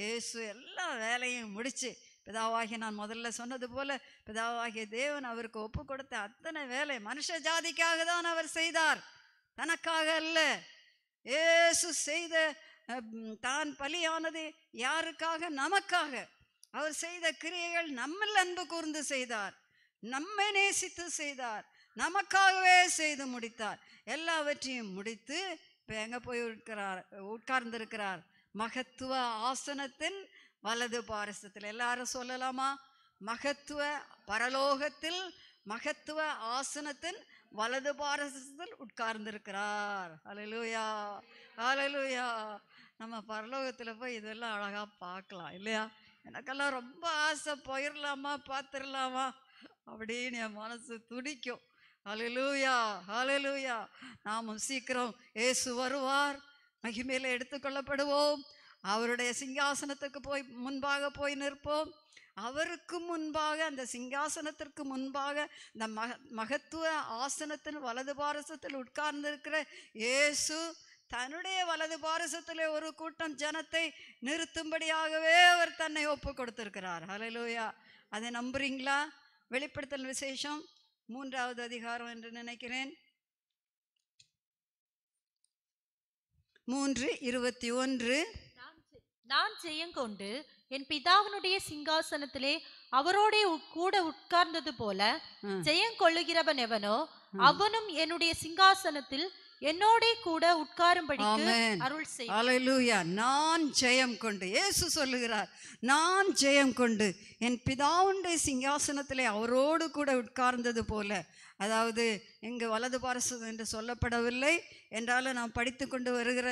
இயேசு எல்லா வேலையும் முடித்து பிதாவாகி நான் முதல்ல சொன்னது போல பிதாவாகிய தேவன் அவருக்கு ஒப்பு கொடுத்த அத்தனை வேலை மனுஷ ஜாதிக்காக தான் அவர் செய்தார் தனக்காக அல்ல ஏசு செய்த தான் பலியானது யாருக்காக நமக்காக அவர் செய்த கிரியைகள் நம்மில் அன்பு கூர்ந்து செய்தார் நம்மை நேசித்து செய்தார் நமக்காகவே செய்து முடித்தார் எல்லாவற்றையும் முடித்து இப்போ எங்கே போய் உட்கிறார் உட்கார்ந்திருக்கிறார் மகத்துவ ஆசனத்தின் வலது பாரசத்தில் எல்லாரும் சொல்லலாமா மகத்துவ பரலோகத்தில் மகத்துவ ஆசனத்தின் வலது பாரசத்தில் உட்கார்ந்திருக்கிறார் அலலூயா அலலுயா நம்ம பரலோகத்தில் போய் இதெல்லாம் அழகாக பார்க்கலாம் இல்லையா எனக்கெல்லாம் ரொம்ப ஆசை போயிடலாமா பார்த்துடலாமா அப்படின்னு என் மனசு துடிக்கும் அலலுயா அலலுயா நாமும் சீக்கிரம் ஏசு வருவார் மகிமையில எடுத்துக்கொள்ளப்படுவோம் அவருடைய சிங்காசனத்துக்கு போய் முன்பாக போய் நிற்போம் அவருக்கு முன்பாக அந்த சிங்காசனத்திற்கு முன்பாக இந்த மக மகத்துவ ஆசனத்தின் வலது பாரசத்தில் உட்கார்ந்திருக்கிற இயேசு தன்னுடைய வலது பாரசத்தில் ஒரு கூட்டம் ஜனத்தை நிறுத்தும்படியாகவே அவர் தன்னை ஒப்பு கொடுத்திருக்கிறார் ஹலலோயா அதை நம்புறீங்களா வெளிப்படுத்தல் விசேஷம் மூன்றாவது அதிகாரம் என்று நினைக்கிறேன் மூன்று இருபத்தி ஒன்று நான் கொண்டு என் பிதாவினுடைய சிங்காசனத்திலே அவரோட கூட உட்கார்ந்தது போல ஜெயங்கொள்ளுகிறவன் எவனோ அவனும் என்னுடைய சிங்காசனத்தில் என்னோட கூட உட்காரும்படி அருள் செய்யா நான் ஜெயம் கொண்டு ஏசு சொல்லுகிறார் நான் ஜெயம் கொண்டு என் பிதாவுடைய சிங்காசனத்திலே அவரோடு கூட உட்கார்ந்தது போல அதாவது இங்கு வலது பாரசு என்று சொல்லப்படவில்லை என்றாலும் நாம் படித்து கொண்டு வருகிற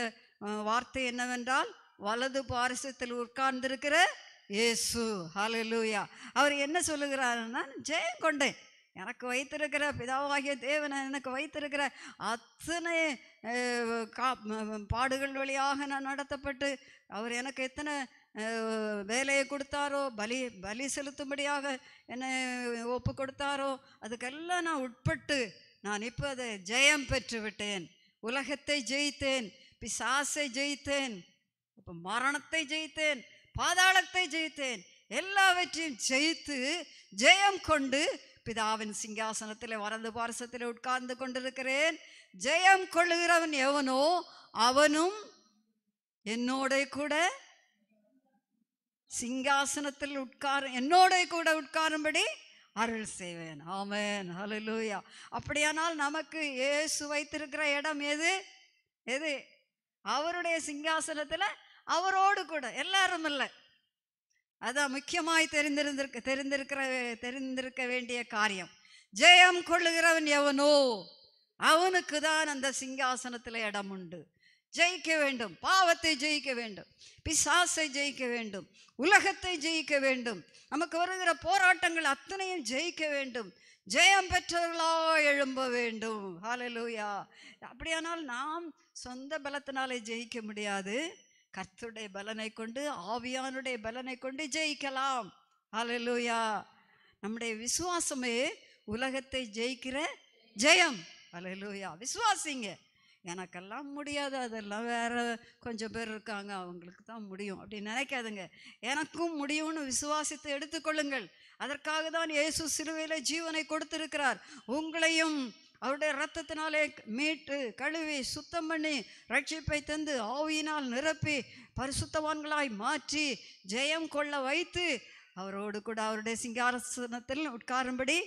வார்த்தை என்னவென்றால் வலது பாரசத்தில் உட்கார்ந்திருக்கிற இயேசு ஹலலூயா அவர் என்ன சொல்லுகிறாருன்னா ஜெயம் கொண்டேன் எனக்கு வைத்திருக்கிற பிதாவாகிய தேவனை எனக்கு வைத்திருக்கிற அத்தனை கா பாடுகள் வழியாக நான் நடத்தப்பட்டு அவர் எனக்கு எத்தனை வேலையை கொடுத்தாரோ பலி பலி செலுத்தும்படியாக என்னை ஒப்பு கொடுத்தாரோ அதுக்கெல்லாம் நான் உட்பட்டு நான் இப்போ அதை ஜெயம் பெற்று விட்டேன் உலகத்தை ஜெயித்தேன் பிசாசை ஜெயித்தேன் இப்போ மரணத்தை ஜெயித்தேன் பாதாளத்தை ஜெயித்தேன் எல்லாவற்றையும் ஜெயித்து ஜெயம் கொண்டு பிதாவின் சிங்காசனத்தில் வரது பாரசத்தில் உட்கார்ந்து கொண்டிருக்கிறேன் ஜெயம் கொள்ளுகிறவன் எவனோ அவனும் என்னோட கூட சிங்காசனத்தில் உட்கார் என்னோட கூட உட்காரும்படி அருள் செய்வேன் ஆமேன் அலுலூயா அப்படியானால் நமக்கு ஏசு வைத்திருக்கிற இடம் எது எது அவருடைய சிங்காசனத்தில் அவரோடு கூட எல்லாரும் இல்லை அதான் முக்கியமாய் தெரிந்திருந்திருக்க தெரிந்திருக்கிற தெரிந்திருக்க வேண்டிய காரியம் ஜெயம் கொள்ளுகிறவன் எவனோ அவனுக்கு தான் அந்த சிங்காசனத்தில் இடம் உண்டு ஜெயிக்க வேண்டும் பாவத்தை ஜெயிக்க வேண்டும் பிசாசை ஜெயிக்க வேண்டும் உலகத்தை ஜெயிக்க வேண்டும் நமக்கு வருகிற போராட்டங்கள் அத்தனையும் ஜெயிக்க வேண்டும் ஜெயம் பெற்றவர்களா எழும்ப வேண்டும் ஹாலலூயா அப்படியானால் நாம் சொந்த பலத்தினாலே ஜெயிக்க முடியாது கத்துடைய பலனை கொண்டு ஆவியானுடைய பலனை கொண்டு ஜெயிக்கலாம் அலலூயா நம்முடைய விசுவாசமே உலகத்தை ஜெயிக்கிற ஜெயம் அலலூயா விசுவாசிங்க எனக்கெல்லாம் முடியாது அதெல்லாம் வேற கொஞ்சம் பேர் இருக்காங்க அவங்களுக்கு தான் முடியும் அப்படின்னு நினைக்காதுங்க எனக்கும் முடியும்னு விசுவாசத்தை எடுத்துக்கொள்ளுங்கள் அதற்காக தான் இயேசு சிலுவையில் ஜீவனை கொடுத்திருக்கிறார் உங்களையும் அவருடைய ரத்தத்தினாலே மீட்டு கழுவி சுத்தம் பண்ணி ரட்சிப்பை தந்து ஆவியினால் நிரப்பி பரிசுத்தவான்களாய் மாற்றி ஜெயம் கொள்ள வைத்து அவரோடு கூட அவருடைய சிங்காரசனத்தில் உட்காரும்படி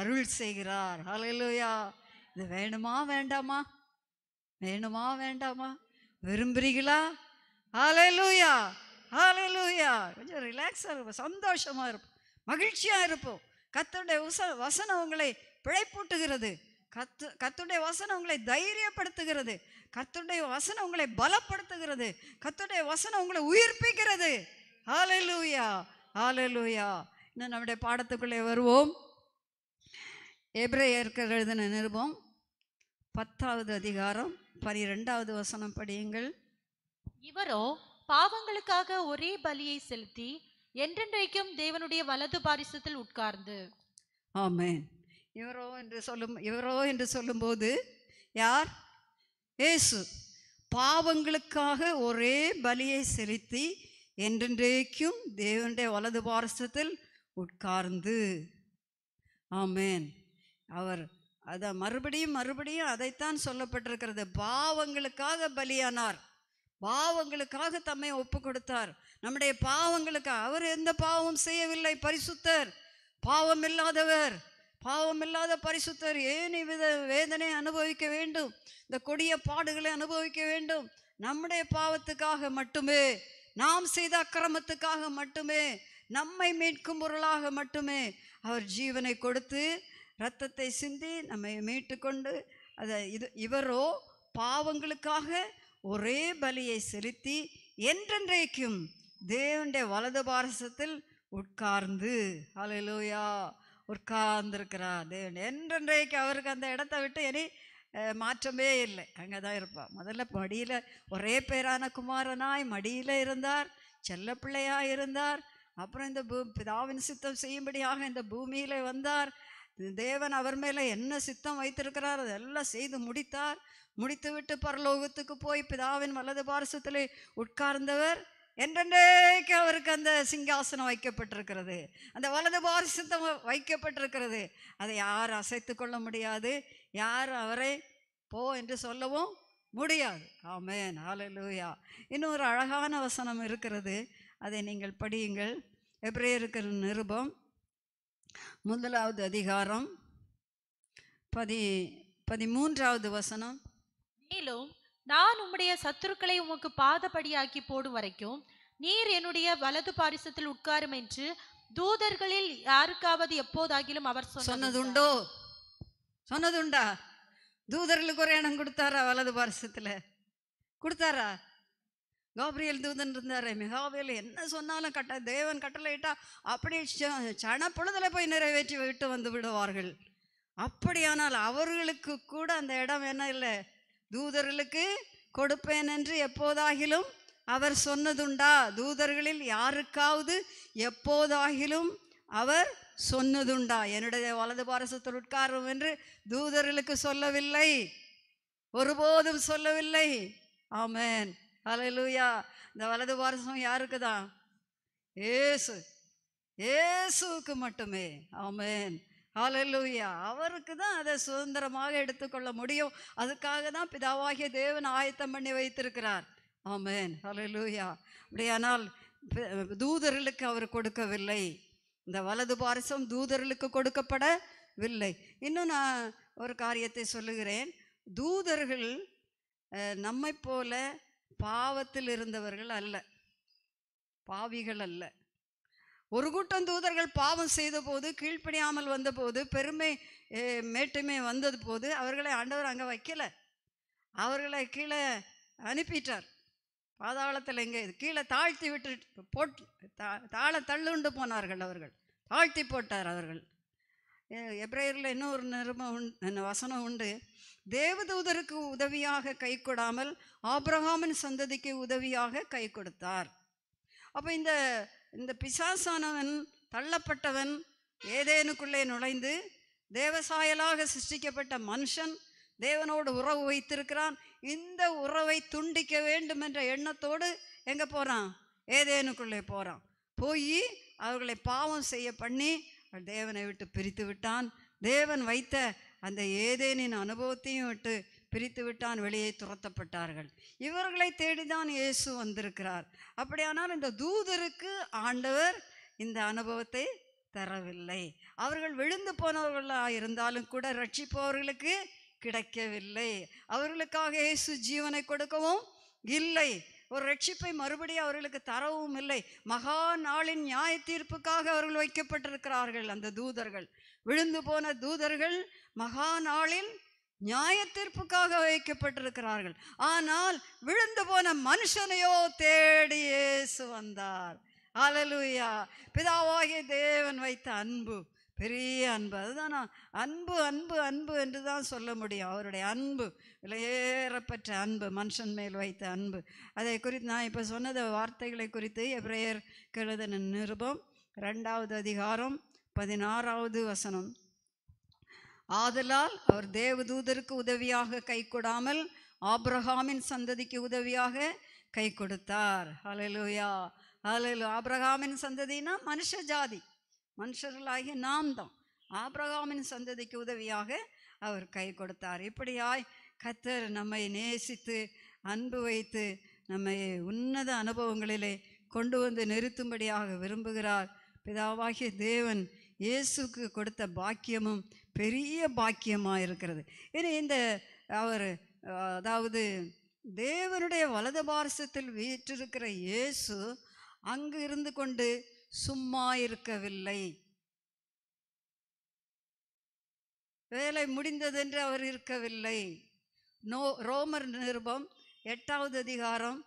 அருள் செய்கிறார் ஹலலூயா இது வேணுமா வேண்டாமா வேணுமா வேண்டாமா விரும்புறீங்களா ஹலலூயா ஹலலூயா கொஞ்சம் ரிலாக்ஸாக இருப்போம் சந்தோஷமாக இருப்போம் மகிழ்ச்சியாக இருப்போம் கத்தருடைய வசனம் உங்களை பிழைப்பூட்டுகிறது கத்து கத்துடைய வசனம் உங்களை தைரியப்படுத்துகிறது கத்துடைய வசனம் உங்களை பலப்படுத்துகிறது கத்துடைய வசனம் உங்களை உயிர்ப்பிக்கிறது ஆலலூயா ஆலலூயா இன்னும் நம்முடைய பாடத்துக்குள்ளே வருவோம் எப்ரேயருக்கு எழுதின நிருபம் பத்தாவது அதிகாரம் பனிரெண்டாவது வசனம் படியுங்கள் இவரோ பாவங்களுக்காக ஒரே பலியை செலுத்தி என்றென்றைக்கும் தேவனுடைய வலது பாரிசத்தில் உட்கார்ந்து ஆமேன் இவரோ என்று சொல்லும் இவரோ என்று சொல்லும்போது யார் ஏசு பாவங்களுக்காக ஒரே பலியை செலுத்தி என்றென்றைக்கும் தேவனுடைய வலது பாரசத்தில் உட்கார்ந்து ஆமேன் அவர் அதை மறுபடியும் மறுபடியும் அதைத்தான் சொல்லப்பட்டிருக்கிறது பாவங்களுக்காக பலியானார் பாவங்களுக்காக தம்மை ஒப்பு கொடுத்தார் நம்முடைய பாவங்களுக்கு அவர் எந்த பாவம் செய்யவில்லை பரிசுத்தர் பாவம் இல்லாதவர் பாவமில்லாத பரிசுத்தர் ஏன் இவ்வித வேதனை அனுபவிக்க வேண்டும் இந்த கொடிய பாடுகளை அனுபவிக்க வேண்டும் நம்முடைய பாவத்துக்காக மட்டுமே நாம் செய்த அக்கிரமத்துக்காக மட்டுமே நம்மை மீட்கும் பொருளாக மட்டுமே அவர் ஜீவனை கொடுத்து ரத்தத்தை சிந்தி நம்மை மீட்டு கொண்டு அதை இது இவரோ பாவங்களுக்காக ஒரே பலியை செலுத்தி என்றென்றைக்கும் தேவனுடைய வலது பாரசத்தில் உட்கார்ந்து அலையிலோயா உட்கார்ந்துருக்கிறார் தேவன் என்றென்றைக்கு அவருக்கு அந்த இடத்த விட்டு இனி மாற்றமே இல்லை அங்கே தான் இருப்பார் முதல்ல மடியில் ஒரே பேரான குமாரனாய் மடியில் இருந்தார் செல்ல பிள்ளையாக இருந்தார் அப்புறம் இந்த பூ பிதாவின் சித்தம் செய்யும்படியாக இந்த பூமியில் வந்தார் தேவன் அவர் மேலே என்ன சித்தம் வைத்திருக்கிறார் அதெல்லாம் செய்து முடித்தார் முடித்துவிட்டு பரலோகத்துக்கு போய் பிதாவின் வலது பாரசத்தில் உட்கார்ந்தவர் என்றென்றைக்கு அவருக்கு அந்த சிங்காசனம் வைக்கப்பட்டிருக்கிறது அந்த வலது பாரிசத்தம் வைக்கப்பட்டிருக்கிறது அதை யார் அசைத்து கொள்ள முடியாது யார் அவரை போ என்று சொல்லவும் முடியாது ஆமே நாலலூயா இன்னொரு அழகான வசனம் இருக்கிறது அதை நீங்கள் படியுங்கள் எப்படி இருக்கிற நிருபம் முதலாவது அதிகாரம் பதி பதிமூன்றாவது வசனம் மேலும் நான் உம்முடைய சத்துருக்களை உமக்கு பாதப்படியாக்கி போடும் வரைக்கும் நீர் என்னுடைய வலது பாரிசத்தில் உட்காரும் என்று தூதர்களில் யாருக்காவது எப்போதாகிலும் அவர் சொன்னதுண்டோ சொன்னதுண்டா தூதர்களுக்கு ஒரு இடம் கொடுத்தாரா வலது பாரிசத்தில் கொடுத்தாரா காப்ரியல் தூதன் இருந்தாரே மிகாவில் என்ன சொன்னாலும் கட்ட தேவன் கட்டளையிட்டா அப்படி சன பொழுதில் போய் நிறைவேற்றி விட்டு வந்து விடுவார்கள் அப்படியானால் அவர்களுக்கு கூட அந்த இடம் என்ன இல்லை தூதர்களுக்கு கொடுப்பேன் என்று எப்போதாகிலும் அவர் சொன்னதுண்டா தூதர்களில் யாருக்காவது எப்போதாகிலும் அவர் சொன்னதுண்டா என்னுடைய வலது பாரசத்தில் உட்காரும் என்று தூதர்களுக்கு சொல்லவில்லை ஒருபோதும் சொல்லவில்லை ஆமேன் அலையலூயா இந்த வலது பாரசம் யாருக்கு தான் ஏசு ஏசுவுக்கு மட்டுமே ஆமேன் ஆலல்லூயா அவருக்கு தான் அதை சுதந்திரமாக எடுத்துக்கொள்ள முடியும் அதுக்காக தான் பிதாவாகிய தேவன் ஆயத்தம் பண்ணி வைத்திருக்கிறார் ஆமேன் ஹலலூயா அப்படியானால் தூதர்களுக்கு அவர் கொடுக்கவில்லை இந்த வலது பாரிசம் தூதர்களுக்கு கொடுக்கப்படவில்லை இன்னும் நான் ஒரு காரியத்தை சொல்லுகிறேன் தூதர்கள் நம்மை போல பாவத்தில் இருந்தவர்கள் அல்ல பாவிகள் அல்ல ஒரு கூட்டம் தூதர்கள் பாவம் செய்த போது கீழ்ப்படியாமல் வந்தபோது பெருமை மேட்டுமை வந்தது போது அவர்களை ஆண்டவர் அங்கே வைக்கலை அவர்களை கீழே அனுப்பிட்டார் பாதாளத்தில் எங்கே கீழே தாழ்த்தி விட்டு போட்டு தா தாழ தள்ளுண்டு போனார்கள் அவர்கள் தாழ்த்தி போட்டார் அவர்கள் எப்ரேயரில் இன்னும் ஒரு நிருபம் உண்டு வசனம் உண்டு தேவதூதருக்கு உதவியாக கை கொடாமல் ஆப்ரஹாமின் சந்ததிக்கு உதவியாக கை கொடுத்தார் அப்போ இந்த இந்த பிசாசானவன் தள்ளப்பட்டவன் ஏதேனுக்குள்ளே நுழைந்து தேவசாயலாக சிருஷ்டிக்கப்பட்ட மனுஷன் தேவனோடு உறவு வைத்திருக்கிறான் இந்த உறவை துண்டிக்க வேண்டும் என்ற எண்ணத்தோடு எங்கே போகிறான் ஏதேனுக்குள்ளே போகிறான் போய் அவர்களை பாவம் செய்ய பண்ணி தேவனை விட்டு பிரித்து விட்டான் தேவன் வைத்த அந்த ஏதேனின் அனுபவத்தையும் விட்டு பிரித்து விட்டான் வெளியே துரத்தப்பட்டார்கள் இவர்களை தேடிதான் இயேசு வந்திருக்கிறார் அப்படியானால் இந்த தூதருக்கு ஆண்டவர் இந்த அனுபவத்தை தரவில்லை அவர்கள் விழுந்து போனவர்களாக இருந்தாலும் கூட ரட்சிப்பவர்களுக்கு கிடைக்கவில்லை அவர்களுக்காக இயேசு ஜீவனை கொடுக்கவும் இல்லை ஒரு ரட்சிப்பை மறுபடியும் அவர்களுக்கு தரவும் இல்லை மகா நாளின் நியாய தீர்ப்புக்காக அவர்கள் வைக்கப்பட்டிருக்கிறார்கள் அந்த தூதர்கள் விழுந்து போன தூதர்கள் மகா நாளின் நியாய தீர்ப்புக்காக வைக்கப்பட்டிருக்கிறார்கள் ஆனால் விழுந்து போன மனுஷனையோ தேடி வந்தார் அலலுயா பிதாவாகிய தேவன் வைத்த அன்பு பெரிய அன்பு அதுதான் அன்பு அன்பு அன்பு என்று தான் சொல்ல முடியும் அவருடைய அன்பு விலையேறப்பட்ட அன்பு மனுஷன் மேல் வைத்த அன்பு அதை குறித்து நான் இப்போ சொன்னது வார்த்தைகளை குறித்து எப்ரேயர் கெழுதன நிருபம் ரெண்டாவது அதிகாரம் பதினாறாவது வசனம் ஆதலால் அவர் தேவதூதருக்கு உதவியாக கை கொடாமல் ஆப்ரஹாமின் சந்ததிக்கு உதவியாக கை கொடுத்தார் அலலுயா அலலு ஆப்ரஹாமின் சந்ததினா மனுஷ ஜாதி மனுஷர்களாகிய நாம் தான் ஆப்ரஹாமின் சந்ததிக்கு உதவியாக அவர் கை கொடுத்தார் இப்படியாய் கத்தர் நம்மை நேசித்து அன்பு வைத்து நம்மை உன்னத அனுபவங்களிலே கொண்டு வந்து நிறுத்தும்படியாக விரும்புகிறார் பிதாவாகிய தேவன் இயேசுக்கு கொடுத்த பாக்கியமும் பெரிய பாக்கியமாக இருக்கிறது இனி இந்த அவர் அதாவது தேவனுடைய வலது பாரசத்தில் வீற்றிருக்கிற இயேசு அங்கு இருந்து கொண்டு சும்மா இருக்கவில்லை வேலை முடிந்ததென்று அவர் இருக்கவில்லை நோ ரோமர் நிருபம் எட்டாவது அதிகாரம்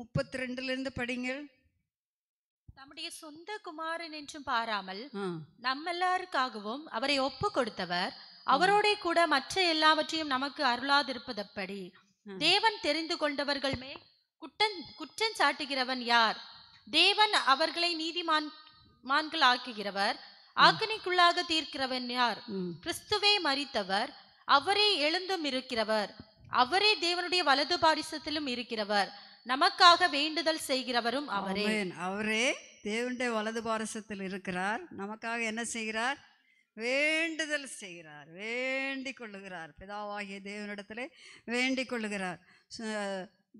முப்பத்தி ரெண்டுலேருந்து படிங்கள் தம்முடைய சொந்த குமாரன் என்றும் பாராமல் நம்ம எல்லாருக்காகவும் அவரை ஒப்பு கொடுத்தவர் அவரோட கூட மற்ற எல்லாவற்றையும் நமக்கு அருளாதிருப்பதப்படி தேவன் தெரிந்து கொண்டவர்கள் மேல் குட்டன் குற்றம் சாட்டுகிறவன் யார் தேவன் அவர்களை நீதிமான் ஆக்குகிறவர் ஆக்கினைக்குள்ளாக தீர்க்கிறவன் யார் கிறிஸ்துவை மறித்தவர் அவரே எழுந்தும் இருக்கிறவர் அவரே தேவனுடைய வலது பாரிசத்திலும் இருக்கிறவர் நமக்காக வேண்டுதல் செய்கிறவரும் அவரே அவரே தேவண்டே வலது பாரசத்தில் இருக்கிறார் நமக்காக என்ன செய்கிறார் வேண்டுதல் செய்கிறார் வேண்டிக் கொள்ளுகிறார் பிதாவாகிய தேவனிடத்தில் வேண்டிக் கொள்ளுகிறார்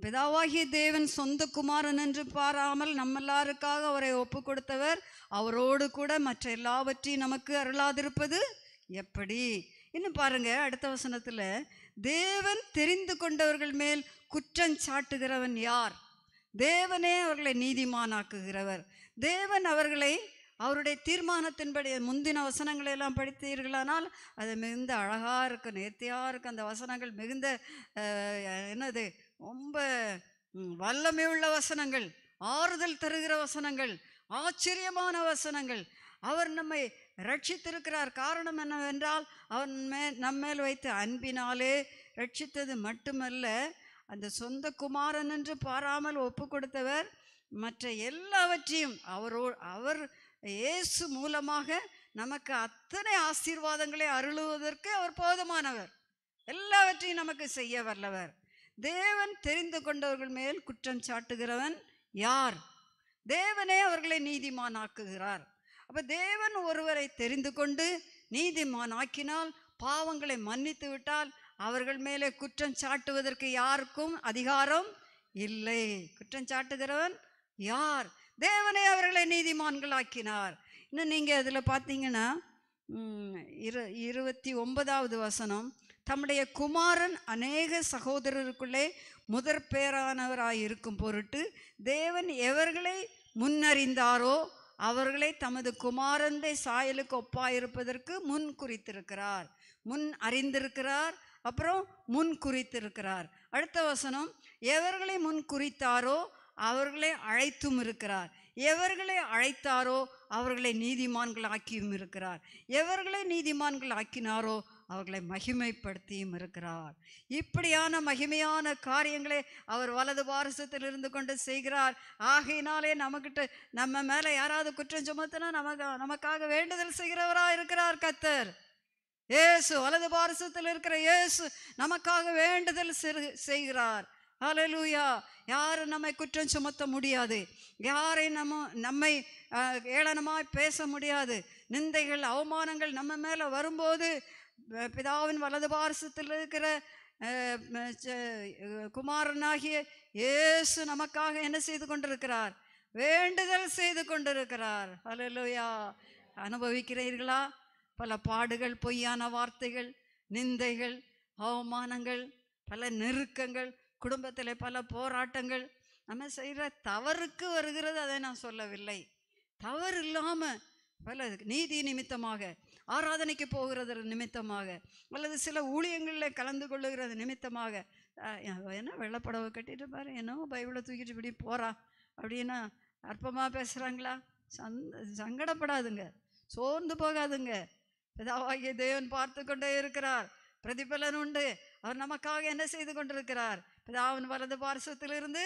பிதாவாகிய தேவன் சொந்த குமாரன் என்று பாராமல் நம்ம எல்லாருக்காக அவரை ஒப்பு கொடுத்தவர் அவரோடு கூட மற்ற எல்லாவற்றையும் நமக்கு அருளாதிருப்பது எப்படி இன்னும் பாருங்க அடுத்த வசனத்தில் தேவன் தெரிந்து கொண்டவர்கள் மேல் குற்றம் சாட்டுகிறவன் யார் தேவனே அவர்களை நீதிமானாக்குகிறவர் தேவன் அவர்களை அவருடைய தீர்மானத்தின்படி முந்தின வசனங்களை எல்லாம் படித்தீர்களானால் அது மிகுந்த அழகாக இருக்கும் நேர்த்தியாக இருக்கும் அந்த வசனங்கள் மிகுந்த என்னது ரொம்ப வல்லமை உள்ள வசனங்கள் ஆறுதல் தருகிற வசனங்கள் ஆச்சரியமான வசனங்கள் அவர் நம்மை ரட்சித்திருக்கிறார் காரணம் என்னவென்றால் அவர் மே நம்மேல் வைத்த அன்பினாலே ரட்சித்தது மட்டுமல்ல அந்த சொந்த குமாரன் என்று பாராமல் ஒப்பு கொடுத்தவர் மற்ற எல்லாவற்றையும் அவரோ அவர் இயேசு மூலமாக நமக்கு அத்தனை ஆசீர்வாதங்களை அருளுவதற்கு அவர் போதுமானவர் எல்லாவற்றையும் நமக்கு செய்ய வல்லவர் தேவன் தெரிந்து கொண்டவர்கள் மேல் குற்றம் சாட்டுகிறவன் யார் தேவனே அவர்களை நீதிமானாக்குகிறார் அப்போ தேவன் ஒருவரை தெரிந்து கொண்டு நீதிமானாக்கினால் பாவங்களை மன்னித்து விட்டால் அவர்கள் மேலே குற்றம் சாட்டுவதற்கு யாருக்கும் அதிகாரம் இல்லை குற்றம் சாட்டுகிறவன் யார் தேவனே அவர்களை நீதிமான்களாக்கினார் இன்னும் நீங்கள் அதில் பார்த்தீங்கன்னா இரு இருபத்தி ஒன்பதாவது வசனம் தம்முடைய குமாரன் அநேக சகோதரருக்குள்ளே முதற் பேரானவராய் இருக்கும் பொருட்டு தேவன் எவர்களை முன்னறிந்தாரோ அவர்களை தமது குமாரந்தை சாயலுக்கு ஒப்பாயிருப்பதற்கு முன் குறித்திருக்கிறார் முன் அறிந்திருக்கிறார் அப்புறம் முன் குறித்திருக்கிறார் அடுத்த வசனம் எவர்களை முன் குறித்தாரோ அவர்களை அழைத்தும் இருக்கிறார் எவர்களை அழைத்தாரோ அவர்களை நீதிமான்கள் ஆக்கியும் இருக்கிறார் எவர்களை நீதிமான்கள் ஆக்கினாரோ அவர்களை மகிமைப்படுத்தியும் இருக்கிறார் இப்படியான மகிமையான காரியங்களை அவர் வலது பாரசத்தில் இருந்து கொண்டு செய்கிறார் ஆகையினாலே நமக்கிட்ட நம்ம மேலே யாராவது குற்றம் சுமத்தினா நமக்கு நமக்காக வேண்டுதல் செய்கிறவராக இருக்கிறார் கத்தர் ஏசு வலது பாரசத்தில் இருக்கிற ஏசு நமக்காக வேண்டுதல் செய்கிறார் அலலூயா யாரும் நம்மை குற்றம் சுமத்த முடியாது யாரை நம்ம நம்மை ஏளனமாய் பேச முடியாது நிந்தைகள் அவமானங்கள் நம்ம மேலே வரும்போது பிதாவின் வலது பாரசத்தில் இருக்கிற குமாரனாகிய இயேசு நமக்காக என்ன செய்து கொண்டிருக்கிறார் வேண்டுதல் செய்து கொண்டிருக்கிறார் அலலுயா அனுபவிக்கிறீர்களா பல பாடுகள் பொய்யான வார்த்தைகள் நிந்தைகள் அவமானங்கள் பல நெருக்கங்கள் குடும்பத்தில் பல போராட்டங்கள் நம்ம செய்கிற தவறுக்கு வருகிறது அதை நான் சொல்லவில்லை தவறு இல்லாமல் பல நீதி நிமித்தமாக ஆராதனைக்கு போகிறது நிமித்தமாக அல்லது சில ஊழியங்களில் கலந்து கொள்ளுகிறது நிமித்தமாக என்ன வெள்ளப்படவை கட்டிட்டு பாரு என்னோ பைபிளை தூக்கிட்டு இப்படி போகிறா அப்படின்னா அற்பமாக பேசுகிறாங்களா சந்த சங்கடப்படாதுங்க சோர்ந்து போகாதுங்க பிதாவாகிய தேவன் பார்த்து கொண்டே இருக்கிறார் பிரதிபலன் உண்டு அவர் நமக்காக என்ன செய்து கொண்டிருக்கிறார் பிதாவின் வலது பார்சத்திலிருந்து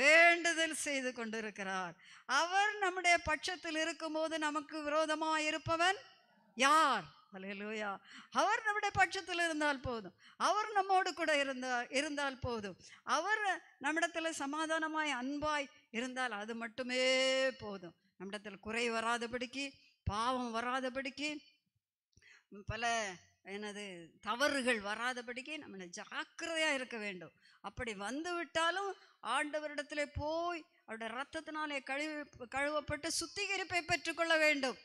வேண்டுதல் செய்து கொண்டிருக்கிறார் அவர் நம்முடைய பட்சத்தில் இருக்கும்போது நமக்கு விரோதமாக இருப்பவன் யார் அலையலூயா அவர் நம்முடைய பட்சத்தில் இருந்தால் போதும் அவர் நம்மோடு கூட இருந்தால் இருந்தால் போதும் அவர் நம்மிடத்தில் சமாதானமாய் அன்பாய் இருந்தால் அது மட்டுமே போதும் நம்மிடத்தில் குறை வராதபடிக்கு பாவம் வராதபடிக்கு பல எனது தவறுகள் வராதபடிக்கு நம்ம ஜாக்கிரதையாக இருக்க வேண்டும் அப்படி வந்துவிட்டாலும் ஆண்டவரிடத்துல போய் அவருடைய ரத்தத்தினாலே கழுவி கழுவப்பட்டு சுத்திகரிப்பை பெற்றுக்கொள்ள வேண்டும்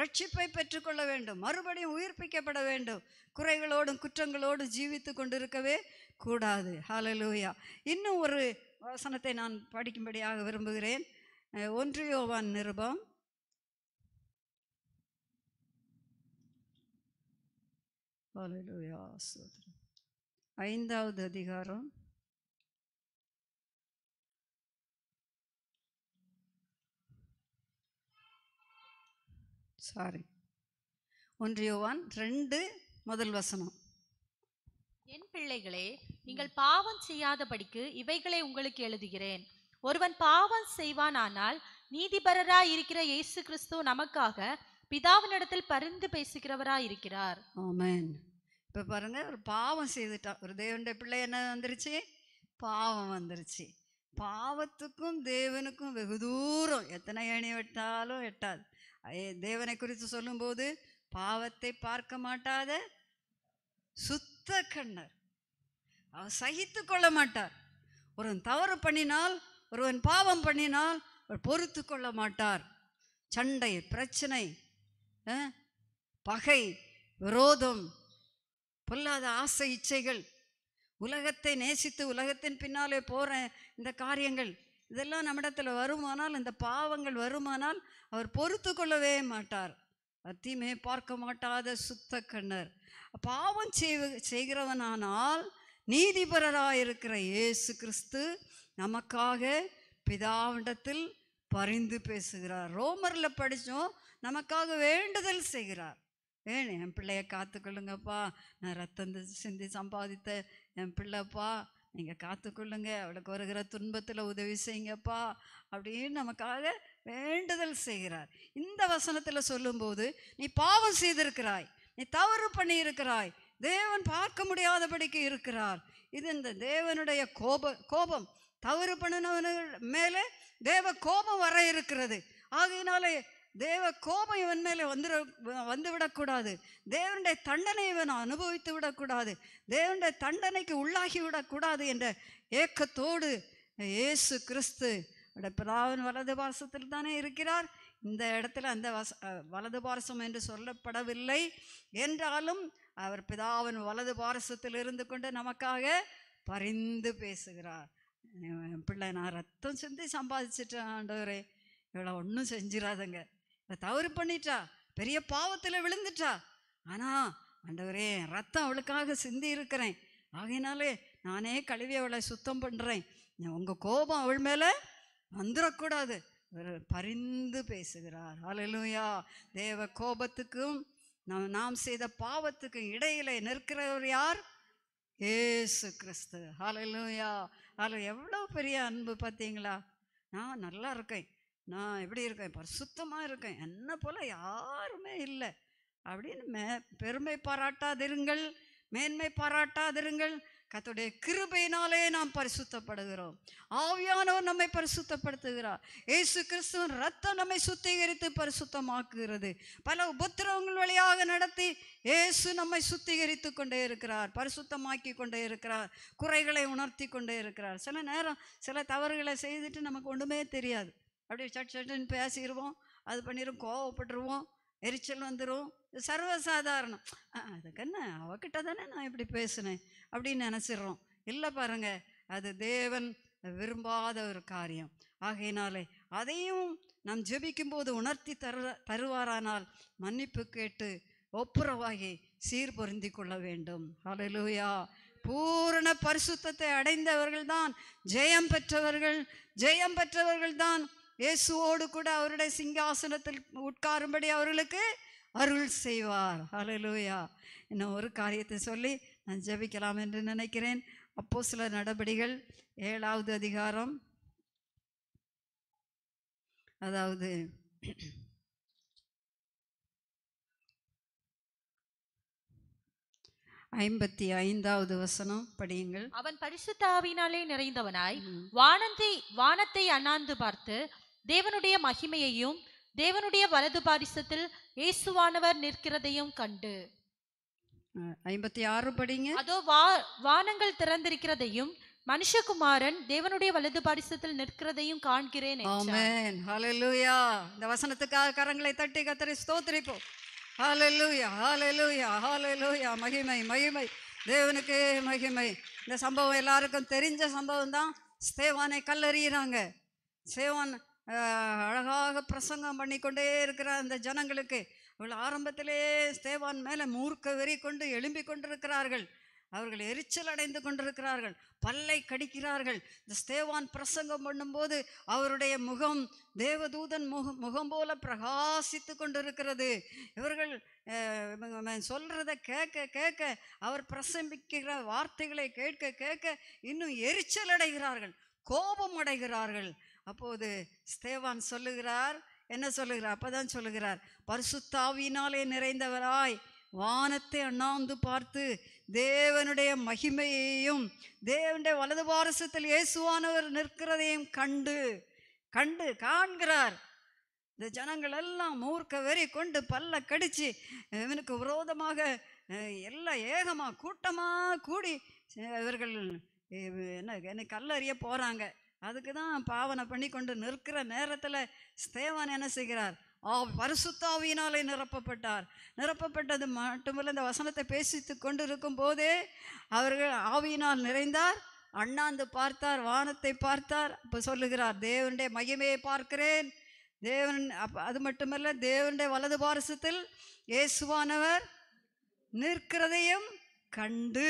ரட்சிப்பை பெற்றுக்கொள்ள வேண்டும் மறுபடியும் உயிர்ப்பிக்கப்பட வேண்டும் குறைகளோடும் குற்றங்களோடும் ஜீவித்து கொண்டிருக்கவே கூடாது ஹாலலூயா இன்னும் ஒரு வசனத்தை நான் படிக்கும்படியாக விரும்புகிறேன் ஒன்றியோவான் நிருபம் ஐந்தாவது அதிகாரம் சாரி ஒன்றியோவான் ரெண்டு முதல் வசனம் என் பிள்ளைகளே நீங்கள் பாவம் செய்யாதபடிக்கு இவைகளை உங்களுக்கு எழுதுகிறேன் ஒருவன் பாவம் செய்வானானால் நீதிபரராய் இருக்கிற இயேசு கிறிஸ்து நமக்காக பிதாவினிடத்தில் பரிந்து பேசுகிறவராய் இருக்கிறார் ஆமேன் இப்போ பாருங்க ஒரு பாவம் செய்துட்டான் ஒரு தேவன்ட பிள்ளை என்ன வந்துருச்சு பாவம் வந்துருச்சு பாவத்துக்கும் தேவனுக்கும் வெகு தூரம் எத்தனை ஏணி வெட்டாலும் எட்டாது தேவனை குறித்து சொல்லும்போது பாவத்தை பார்க்க மாட்டாத சுத்த கண்ணர் அவர் சகித்து கொள்ள மாட்டார் ஒருவன் தவறு பண்ணினால் ஒருவன் பாவம் பண்ணினால் அவர் பொறுத்து கொள்ள மாட்டார் சண்டை பிரச்சனை பகை விரோதம் பொல்லாத ஆசை இச்சைகள் உலகத்தை நேசித்து உலகத்தின் பின்னாலே போகிற இந்த காரியங்கள் இதெல்லாம் நம்மிடத்தில் வருமானால் இந்த பாவங்கள் வருமானால் அவர் பொறுத்து கொள்ளவே மாட்டார் அத்தியுமே பார்க்க மாட்டாத சுத்த கண்ணர் பாவம் செய்கிறவனானால் நீதிபரராயிருக்கிற இயேசு கிறிஸ்து நமக்காக பிதாவிடத்தில் பரிந்து பேசுகிறார் ரோமரில் படித்தோம் நமக்காக வேண்டுதல் செய்கிறார் ஏன் என் பிள்ளைய காத்துக்கொள்ளுங்கப்பா நான் ரத்தம் சிந்தி சம்பாதித்த என் பிள்ளைப்பா நீங்கள் காத்துக்கொள்ளுங்க அவளுக்கு வருகிற துன்பத்தில் உதவி செய்யுங்கப்பா அப்படின்னு நமக்காக வேண்டுதல் செய்கிறார் இந்த வசனத்தில் சொல்லும்போது நீ பாவம் செய்திருக்கிறாய் நீ தவறு பண்ணியிருக்கிறாய் தேவன் பார்க்க முடியாதபடிக்கு இருக்கிறார் இது இந்த தேவனுடைய கோப கோபம் தவறு பண்ணினவனுகள் மேலே தேவ கோபம் வர இருக்கிறது ஆகையினாலே தேவ கோபம் இவன் மேலே வந்துட வந்து விடக்கூடாது தேவனுடைய தண்டனை இவன் அனுபவித்து விடக்கூடாது தேவனுடைய தண்டனைக்கு உள்ளாகி விடக்கூடாது என்ற ஏக்கத்தோடு இயேசு கிறிஸ்து பிதாவின் வலது பாசத்தில் தானே இருக்கிறார் இந்த இடத்துல அந்த வச வலது பாரசம் என்று சொல்லப்படவில்லை என்றாலும் அவர் பிதாவின் வலது பாரசத்தில் இருந்து கொண்டு நமக்காக பரிந்து பேசுகிறார் பிள்ளை நான் ரத்தம் சிந்தி சம்பாதிச்சிட்டேன் ஆண்டவரே இவ்வளோ ஒன்றும் செஞ்சிடாதங்க தவறு பண்ணிட்டா பெரிய பாவத்தில் விழுந்துட்டா ஆனால் ஆண்டவரே ரத்தம் அவளுக்காக சிந்தி இருக்கிறேன் ஆகையினாலே நானே கழுவி அவளை சுத்தம் பண்ணுறேன் உங்கள் கோபம் அவள் மேலே வந்துடக்கூடாது பரிந்து பேசுகிறார் அலலுயா தேவ கோபத்துக்கும் நம் நாம் செய்த பாவத்துக்கும் இடையில நிற்கிறவர் யார் ஏசு கிறிஸ்து ஹலலுயா அதில் எவ்வளோ பெரிய அன்பு பார்த்தீங்களா நான் நல்லா இருக்கேன் நான் எப்படி இருக்கேன் பரிசுத்தமாக இருக்கேன் என்னை போல் யாருமே இல்லை அப்படின்னு மே பெருமை பாராட்டாதிருங்கள் மேன்மை பாராட்டாதிருங்கள் கத்துடைய கிருபையினாலே நாம் பரிசுத்தப்படுகிறோம் ஆவியானவர் நம்மை பரிசுத்தப்படுத்துகிறார் ஏசு கிறிஸ்துவன் ரத்தம் நம்மை சுத்திகரித்து பரிசுத்தமாக்குகிறது பல உபத்திரவங்கள் வழியாக நடத்தி ஏசு நம்மை சுத்திகரித்து கொண்டே இருக்கிறார் பரிசுத்தமாக்கி கொண்டே இருக்கிறார் குறைகளை உணர்த்தி கொண்டே இருக்கிறார் சில நேரம் சில தவறுகளை செய்துட்டு நமக்கு ஒன்றுமே தெரியாது அப்படியே சட் சட்டுன்னு பேசிடுவோம் அது பண்ணிடும் கோவப்பட்டுருவோம் எரிச்சல் வந்துடும் சர்வசாதாரணம் அதுக்கென்ன அவகிட்ட தானே நான் இப்படி பேசினேன் அப்படின்னு நினச்சிடுறோம் இல்லை பாருங்க அது தேவன் விரும்பாத ஒரு காரியம் ஆகையினாலே அதையும் நாம் ஜெபிக்கும்போது உணர்த்தி தரு தருவாரானால் மன்னிப்பு கேட்டு ஒப்புரவாகி சீர் பொருந்தி கொள்ள வேண்டும் அலலூயா பூரண பரிசுத்தத்தை அடைந்தவர்கள்தான் ஜெயம் பெற்றவர்கள் ஜெயம் பெற்றவர்கள்தான் இயேசுவோடு கூட அவருடைய சிங்காசனத்தில் உட்காரும்படி அவர்களுக்கு அருள் செய்வார் ஹலலூயா இன்னும் ஒரு காரியத்தை சொல்லி நான் ஜபிக்கலாம் என்று நினைக்கிறேன் அப்போ சில நடபடிகள் ஏழாவது அதிகாரம் அதாவது ஐம்பத்தி ஐந்தாவது வசனம் படியுங்கள் அவன் பரிசுத்தாவினாலே நிறைந்தவனாய் வானத்தை வானத்தை அண்ணாந்து பார்த்து தேவனுடைய மகிமையையும் தேவனுடைய வலது பாரிசத்தில் இயேசுவானவர் நிற்கிறதையும் கண்டு ஐம்பத்தி ஆறு படிங்க அதோ வா வானங்கள் திறந்திருக்கிறதையும் மனுஷகுமாரன் தேவனுடைய வலது பாரிசத்தில் நிற்கிறதையும் காண்கிறேன் ஆமென் ஹalleluya இந்த வசனத்துக்காக கரங்களை தட்டி கத்தரி ஸ்தோத்திரிப்போம் ஹalleluya ஹalleluya ஹalleluya மகிமை மகிமை தேவனுக்கு மகிமை இந்த சம்பவம் எல்லாருக்கும் தெரிஞ்ச சம்பவம் தான் ஸ்தேவானை கல்லறியிறாங்க சேவான் அழகாக பிரசங்கம் பண்ணி கொண்டே இருக்கிற அந்த ஜனங்களுக்கு இவள் ஆரம்பத்திலே ஸ்தேவான் மேலே மூர்க்க வெறி கொண்டு எழும்பிக் கொண்டிருக்கிறார்கள் அவர்கள் எரிச்சல் அடைந்து கொண்டிருக்கிறார்கள் பல்லை கடிக்கிறார்கள் இந்த ஸ்தேவான் பிரசங்கம் பண்ணும்போது அவருடைய முகம் தேவதூதன் முகம் முகம் போல பிரகாசித்து கொண்டிருக்கிறது இவர்கள் சொல்கிறத கேட்க கேட்க அவர் பிரசம்பிக்கிற வார்த்தைகளை கேட்க கேட்க இன்னும் எரிச்சல் அடைகிறார்கள் கோபம் அடைகிறார்கள் அப்போது ஸ்தேவான் சொல்லுகிறார் என்ன சொல்லுகிறார் அப்போதான் சொல்லுகிறார் பரிசுத்தாவினாலே நிறைந்தவராய் வானத்தை அண்ணாந்து பார்த்து தேவனுடைய மகிமையையும் தேவனுடைய வலது பாரசத்தில் இயேசுவானவர் நிற்கிறதையும் கண்டு கண்டு காண்கிறார் இந்த ஜனங்கள் எல்லாம் மூர்க்க வெறி கொண்டு பல்ல கடிச்சு இவனுக்கு விரோதமாக எல்லாம் ஏகமாக கூட்டமாக கூடி இவர்கள் என்ன கல்லறிய போகிறாங்க அதுக்கு தான் பாவனை பண்ணி கொண்டு நிற்கிற நேரத்தில் ஸ்தேவான் என்ன செய்கிறார் ஆ பரிசுத்தாவியினாலே நிரப்பப்பட்டார் நிரப்பப்பட்டது மட்டுமல்ல இந்த வசனத்தை பேசித்து கொண்டு இருக்கும் போதே அவர்கள் ஆவியினால் நிறைந்தார் அண்ணாந்து பார்த்தார் வானத்தை பார்த்தார் அப்போ சொல்லுகிறார் தேவனுடைய மகிமையை பார்க்கிறேன் தேவன் அப்போ அது மட்டுமல்ல தேவனுடைய வலது பாரசத்தில் இயேசுவானவர் நிற்கிறதையும் கண்டு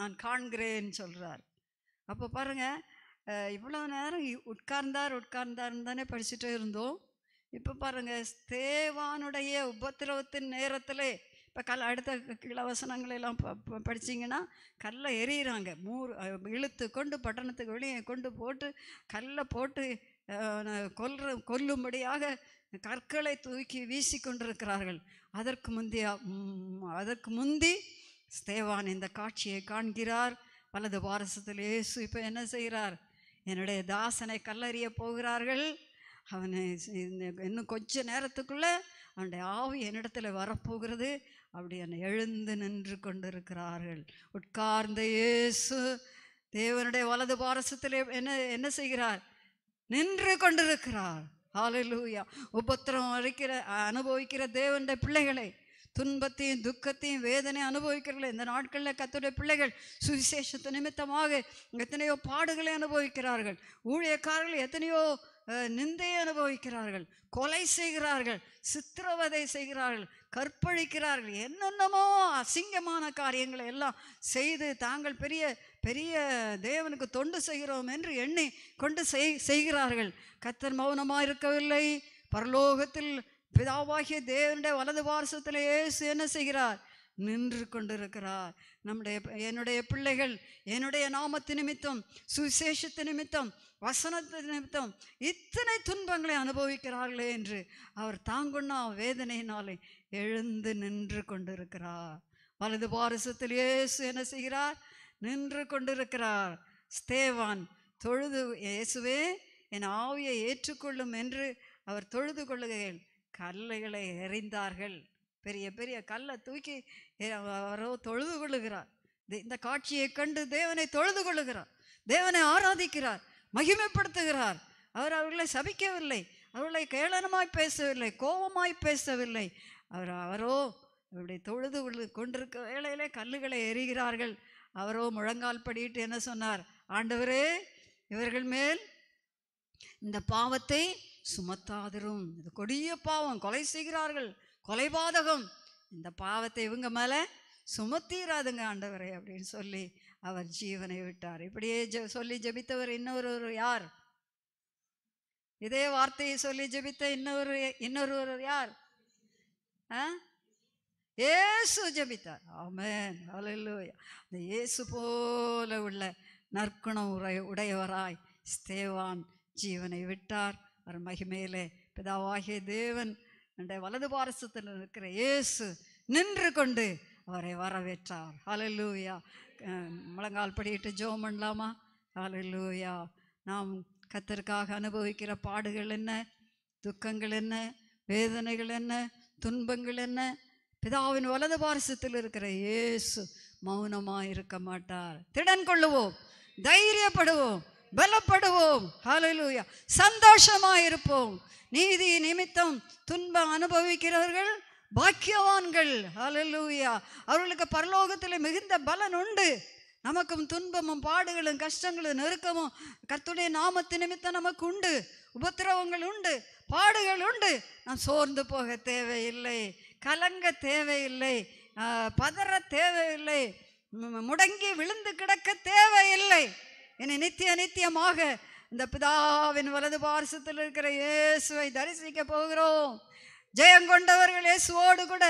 நான் காண்கிறேன் சொல்கிறார் அப்போ பாருங்கள் இவ்வளோ நேரம் உட்கார்ந்தார் உட்கார்ந்தார்னு தானே படிச்சுட்டே இருந்தோம் இப்போ பாருங்கள் தேவானுடைய உபத்திரவத்தின் நேரத்தில் இப்போ கல் அடுத்த கிளவசனங்களெல்லாம் படிச்சிங்கன்னா கல்லை எரியிறாங்க மூர் இழுத்து கொண்டு பட்டணத்துக்கு வெளியே கொண்டு போட்டு கல்லை போட்டு கொல்ற கொல்லும்படியாக கற்களை தூக்கி வீசி கொண்டிருக்கிறார்கள் அதற்கு முந்தைய அதற்கு முந்தி ஸ்தேவான் இந்த காட்சியை காண்கிறார் வலது பாரசத்தில் இயேசு இப்போ என்ன செய்கிறார் என்னுடைய தாசனை கல்லறிய போகிறார்கள் அவனை இன்னும் கொஞ்ச நேரத்துக்குள்ளே அவனுடைய ஆவி என்னிடத்தில் வரப்போகிறது அப்படி என்னை எழுந்து நின்று கொண்டிருக்கிறார்கள் உட்கார்ந்த இயேசு தேவனுடைய வலது பாரசத்தில் என்ன என்ன செய்கிறார் நின்று கொண்டிருக்கிறார் ஆலூயா உபத்திரம் அழிக்கிற அனுபவிக்கிற தேவனுடைய பிள்ளைகளை துன்பத்தையும் துக்கத்தையும் வேதனை அனுபவிக்கிறார்கள் இந்த நாட்களில் கத்துடைய பிள்ளைகள் சுவிசேஷத்து நிமித்தமாக எத்தனையோ பாடுகளை அனுபவிக்கிறார்கள் ஊழியக்காரர்கள் எத்தனையோ நிந்தையை அனுபவிக்கிறார்கள் கொலை செய்கிறார்கள் சித்திரவதை செய்கிறார்கள் கற்பழிக்கிறார்கள் என்னென்னமோ அசிங்கமான காரியங்களை எல்லாம் செய்து தாங்கள் பெரிய பெரிய தேவனுக்கு தொண்டு செய்கிறோம் என்று எண்ணி கொண்டு செய் செய்கிறார்கள் கத்தர் மௌனமாக இருக்கவில்லை பரலோகத்தில் பிதாவாகிய தேவனுடைய வலது வாரசத்தில் இயேசு என்ன செய்கிறார் நின்று கொண்டிருக்கிறார் நம்முடைய என்னுடைய பிள்ளைகள் என்னுடைய நாமத்து நிமித்தம் சுசேஷத்து நிமித்தம் வசனத்து நிமித்தம் இத்தனை துன்பங்களை அனுபவிக்கிறார்களே என்று அவர் தாங்குன்னா வேதனையினாலே எழுந்து நின்று கொண்டிருக்கிறார் வலது பாரசத்தில் இயேசு என்ன செய்கிறார் நின்று கொண்டிருக்கிறார் ஸ்தேவான் தொழுது இயேசுவே என் ஆவியை ஏற்றுக்கொள்ளும் என்று அவர் தொழுது கொள்ளுகையில் கல்லைகளை எறிந்தார்கள் பெரிய பெரிய கல்லை தூக்கி அவரோ தொழுது கொள்ளுகிறார் இந்த காட்சியை கண்டு தேவனை தொழுது கொள்ளுகிறார் தேவனை ஆராதிக்கிறார் மகிமைப்படுத்துகிறார் அவர் அவர்களை சபிக்கவில்லை அவர்களை கேளனமாய் பேசவில்லை கோபமாய் பேசவில்லை அவர் அவரோ இப்படி தொழுது கொண்டிருக்க வேளையிலே கல்லுகளை எறிகிறார்கள் அவரோ முழங்கால் படிட்டு என்ன சொன்னார் ஆண்டவரே இவர்கள் மேல் இந்த பாவத்தை சுமத்தாதரும் இது கொடிய பாவம் கொலை செய்கிறார்கள் கொலைபாதகம் இந்த பாவத்தை இவங்க மேலே சுமத்தீராதுங்க ஆண்டவரை அப்படின்னு சொல்லி அவர் ஜீவனை விட்டார் இப்படியே ஜ சொல்லி ஜபித்தவர் இன்னொரு யார் இதே வார்த்தையை சொல்லி ஜபித்த இன்னொரு இன்னொருவர் யார் ஆ ஏசு ஜபித்தார் ஆமேன் அலையிலூயா அந்த இயேசு போல உள்ள நற்குணம் உரை உடையவராய் ஸ்தேவான் ஜீவனை விட்டார் அவர் மகிமையிலே பிதாவாகிய தேவன் என்ற வலது பாரசத்தில் இருக்கிற இயேசு நின்று கொண்டு அவரை வரவேற்றார் ஹலலூயா முழங்கால் படிக்கிட்டு ஜோம் பண்ணலாமா ஹலலூயா நாம் கத்தருக்காக அனுபவிக்கிற பாடுகள் என்ன துக்கங்கள் என்ன வேதனைகள் என்ன துன்பங்கள் என்ன பிதாவின் வலது பாரசத்தில் இருக்கிற இயேசு மௌனமாக இருக்க மாட்டார் திடன் கொள்ளுவோம் தைரியப்படுவோம் பலப்படுவோம் ஹலலூயா சந்தோஷமாக இருப்போம் நீதி நிமித்தம் துன்பம் அனுபவிக்கிறவர்கள் பாக்கியவான்கள் ஹலலூயா அவர்களுக்கு பரலோகத்தில் மிகுந்த பலன் உண்டு நமக்கும் துன்பமும் பாடுகளும் கஷ்டங்களும் நெருக்கமும் கத்துடைய நாமத்து நிமித்தம் நமக்கு உண்டு உபத்திரவங்கள் உண்டு பாடுகள் உண்டு நாம் சோர்ந்து போக தேவையில்லை கலங்க தேவையில்லை பதற தேவையில்லை முடங்கி விழுந்து கிடக்க தேவையில்லை என்னை நித்திய நித்தியமாக இந்த பிதாவின் வலது பார்சத்தில் இருக்கிற இயேசுவை தரிசிக்க போகிறோம் ஜெயம் கொண்டவர்கள் இயேசுவோடு கூட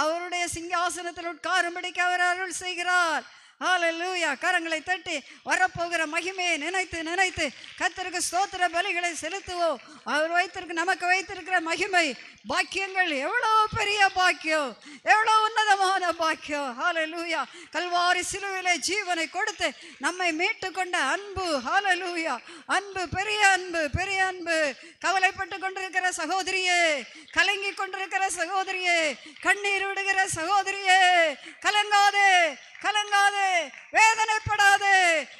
அவருடைய சிங்காசனத்தில் உட்காரும்படிக்கு அவர் அருள் செய்கிறார் ஆலல்லூயா கரங்களை தட்டி வரப்போகிற மகிமையை நினைத்து நினைத்து கத்திற்கு ஸ்தோத்திர பலிகளை செலுத்துவோம் அவர் வைத்திருக்கு நமக்கு வைத்திருக்கிற மகிமை பாக்கியங்கள் எவ்வளோ பெரிய பாக்கியம் எவ்வளோ உன்னதமான பாக்கியம் ஹாலலூயா கல்வாரி சிலுவிலே ஜீவனை கொடுத்து நம்மை மீட்டு கொண்ட அன்பு ஹாலலூயா அன்பு பெரிய அன்பு பெரிய அன்பு கவலைப்பட்டு கொண்டிருக்கிற சகோதரியே கலங்கி கொண்டிருக்கிற சகோதரியே கண்ணீர் விடுகிற சகோதரியே கலங்காதே கலங்காது வேதனைப்படாது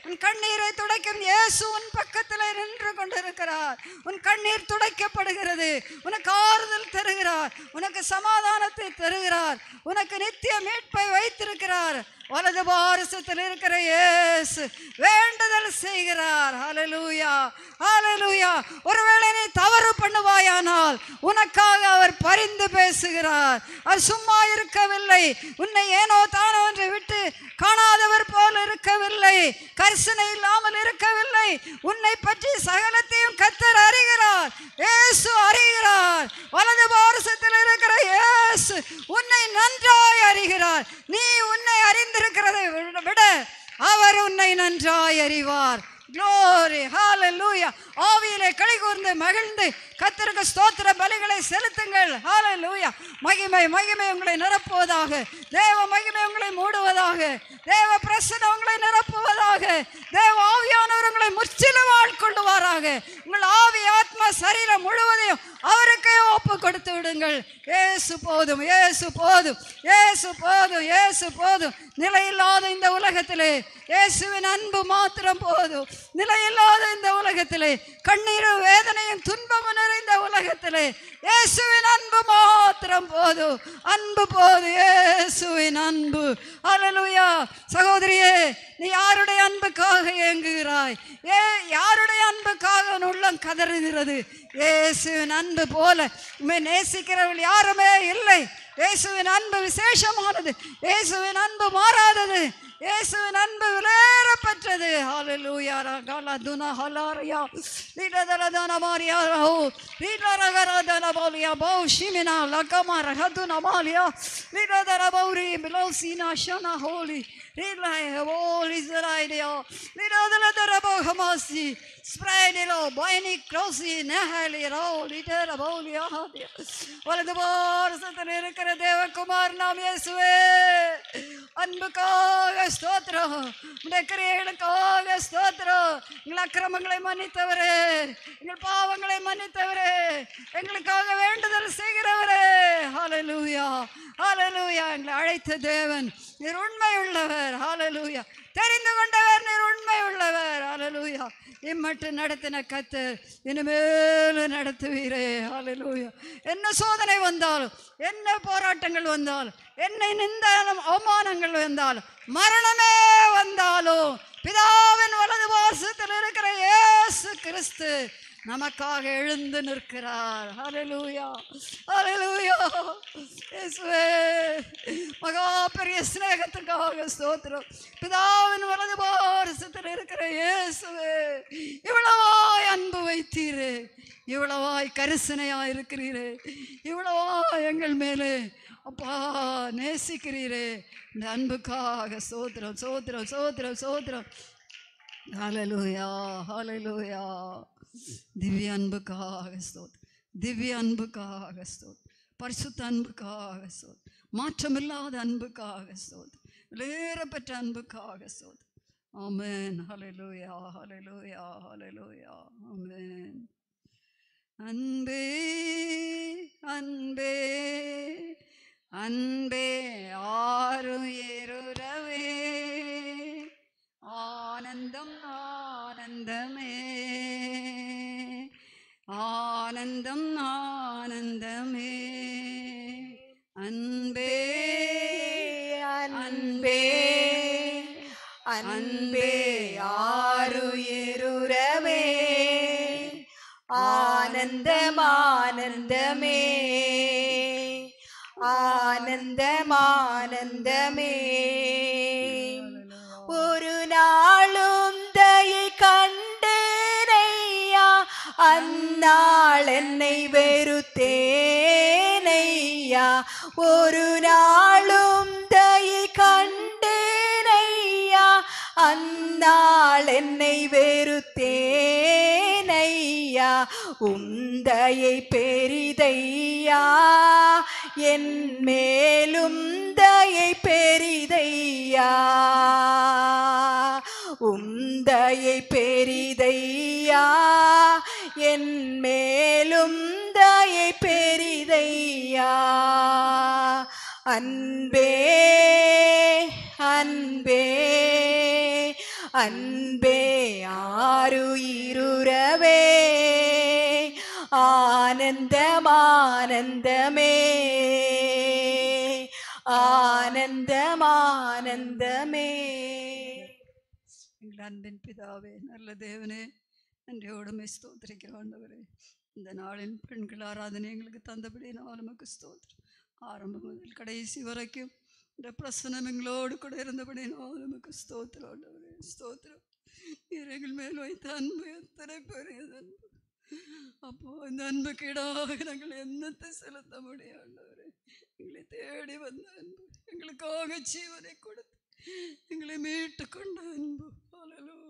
உன் கண்ணீரை துடைக்கும் இயேசு உன் பக்கத்தில் நின்று கொண்டிருக்கிறார் உன் கண்ணீர் துடைக்கப்படுகிறது உனக்கு ஆறுதல் தருகிறார் உனக்கு சமாதானத்தை தருகிறார் உனக்கு நித்திய மீட்பை வைத்திருக்கிறார் வலது பாரசத்தில் இருக்கிற இயேசு வேண்டுதல் செய்கிறார் அலலூயா அலலூயா ஒருவேளை நீ தவறு பண்ணுவாயானால் உனக்காக அவர் பரிந்து பேசுகிறார் அவர் சும்மா இருக்கவில்லை உன்னை ஏனோ தானோ என்று விட்டு காணாதவர் போல் இருக்கவில்லை கர்சனை இல்லாமல் இருக்கவில்லை உன்னை பற்றி சகலத்தையும் கத்தர் அறிகிறார் ஏசு அறிகிறார் வலது பாரசத்தில் இருக்கிற ஏசு உன்னை நன்றாய் அறிகிறார் நீ உன்னை அறிந்திருக்கிறதை விட அவர் உன்னை நன்றாய் அறிவார் ஆவியிலே கழி கூர்ந்து மகிழ்ந்து கத்திற்கு ஸ்தோத்திர பலிகளை செலுத்துங்கள் ஹாலை லூயா மகிமை மகிமை உங்களை நிரப்புவதாக தேவ மகிமை உங்களை மூடுவதாக தேவ பிரசன உங்களை நிரப்புவதாக தேவ ஆவியானவர் உங்களை முற்றிலும் ஆட்கொள்ளுவாராக உங்கள் ஆவி ஆத்மா சரீரம் முழுவதையும் அவருக்கே ஒப்பு கொடுத்து விடுங்கள் ஏசு போதும் ஏசு போதும் ஏசு போதும் ஏசு போதும் நிலையில்லாத இந்த உலகத்திலே இயேசுவின் அன்பு மாத்திரம் போதும் நிலையில்லாத இந்த உலகத்திலே கண்ணீரும் வேதனையும் துன்பமும் இந்த உலகத்தில் இயேசுவின் அன்பு மாத்திரம் போது அன்பு போது இயேசுவின் அன்பு அலலுயா சகோதரியே நீ யாருடைய அன்புக்காக ஏங்குகிறாய் ஏ யாருடைய அன்புக்காக உன் உள்ளம் கதறுகிறது இயேசுவின் அன்பு போல உண்மை நேசிக்கிறவள் யாருமே இல்லை இயேசுவின் அன்பு விசேஷமானது இயேசுவின் அன்பு மாறாதது இயேசுவின் அன்பு வேறப்பட்டது ஹalleluya ragala duna halaria lila dala dana maria ho lila ragala dana maria bo shimina la kamara haduna maria lila dara bauri bilosina shana holy Ridlajehov, Izraeljo, Lidadeletabohamasi, Spreidilo, Bainik, Krosi, Neheliro, Lidabolio. வலதுபோர் சத்தன் இருக்கிற தேவகுமார் நாம் இயேசுவே அன்புக்காக ஸ்தோத்திரம் உடைய கிரியைகளுக்காக ஸ்தோத்திரம் எங்கள் அக்கிரமங்களை மன்னித்தவரே எங்கள் பாவங்களை மன்னித்தவரே எங்களுக்காக வேண்டுதல் செய்கிறவரே ஹலலூயா ஹலலூயா எங்களை அழைத்த தேவன் நீர் உண்மை உள்ளவர் உள்ளவர் ஹாலலூயா தெரிந்து கொண்டவர் நீர் உண்மை உள்ளவர் ஹாலலூயா இம்மட்டு நடத்தின கத்து இனிமேல் நடத்துவீரே ஹாலலூயா என்ன சோதனை வந்தாலும் என்ன போராட்டங்கள் வந்தாலும் என்ன நிந்தாலும் அவமானங்கள் வந்தாலும் மரணமே வந்தாலும் பிதாவின் வலது வாசத்தில் இருக்கிற இயேசு கிறிஸ்து நமக்காக எழுந்து நிற்கிறார் அலலூயா அலலூயா மகா பெரிய ஸ்நேகத்துக்காக ஸ்தோத்திரம் பிதாவின் வலது பாரசத்தில் இருக்கிற இயேசுவே இவ்வளவாய் அன்பு வைத்தீரே இவ்வளவாய் கரிசனையா இருக்கிறீரே இவ்வளவா எங்கள் மேலே அப்பா நேசிக்கிறீரே இந்த அன்புக்காக சோத்திரம் சோத்திரம் சோத்திரம் சோத்திரம் ஹலலூயா ஹலலூயா திவ்ய அன்புக்காக ஸ்தோத் திவ்ய அன்புக்காக ஸ்தோத் பரிசுத்த அன்புக்காக ஸ்தோத் மாற்றமில்லாத அன்புக்காக ஸ்தோத் விலையேறப்பெற்ற அன்புக்காக ஸ்தோத் ஆமேன் ஹலலோயா ஹலலோயா ஹலலோயா ஆமேன் அன்பே அன்பே அன்பே ஆறு ஏருறவே ஆனந்தம் ஆனந்தமே ஆனந்தம் ஆனந்தமே அன்பே அன்பே அன்பே ஆறுயிருவே ஆனந்தமானந்தமே ஆனந்தமானந்தமே நாள் என்னை வெறுத்தேனையா ஒரு நாளும் தை கண்டேனையா அந்நாள் என்னை வெறுத்தேனையா உந்தையை பெரிதையா என் மேலும் தையை பெரிதையா உந்தையை பெரிதையா என் மேலும் தாயை பெரிதையா அன்பே அன்பே அன்பே ஆறு ஆறுயிருறவே ஆனந்தமானந்தமே ஆனந்தமானந்தமே அன்பின் பிதாவே நல்ல தேவனே എൻ്റെ உடமை ஸ்தோத்திரிக்க ஆண்டவரே இந்த நாளின் பெண்கள் ஆராதனை எங்களுக்கு தந்தபடியினால் உமக்கு ஸ்தோத்திரம் ஆரம்பம் முதல் கடைசி வரைக்கும் இந்த பிரசனம் எங்களோடு கூட இருந்தபடியினால் உமக்கு ஸ்தோத்திரம் ஆண்டவரே ஸ்தோத்திரம் இறைகள் மேல் வைத்த அன்பு எத்தனை பெரியது அன்பு அப்போ இந்த அன்புக்கு ஈடாக நாங்கள் என்னத்தை செலுத்த முடியாண்டவரே எங்களை தேடி வந்த அன்பு எங்களுக்காக ஜீவனை கொடுத்து எங்களை மீட்டு கொண்ட அன்பு அலலோ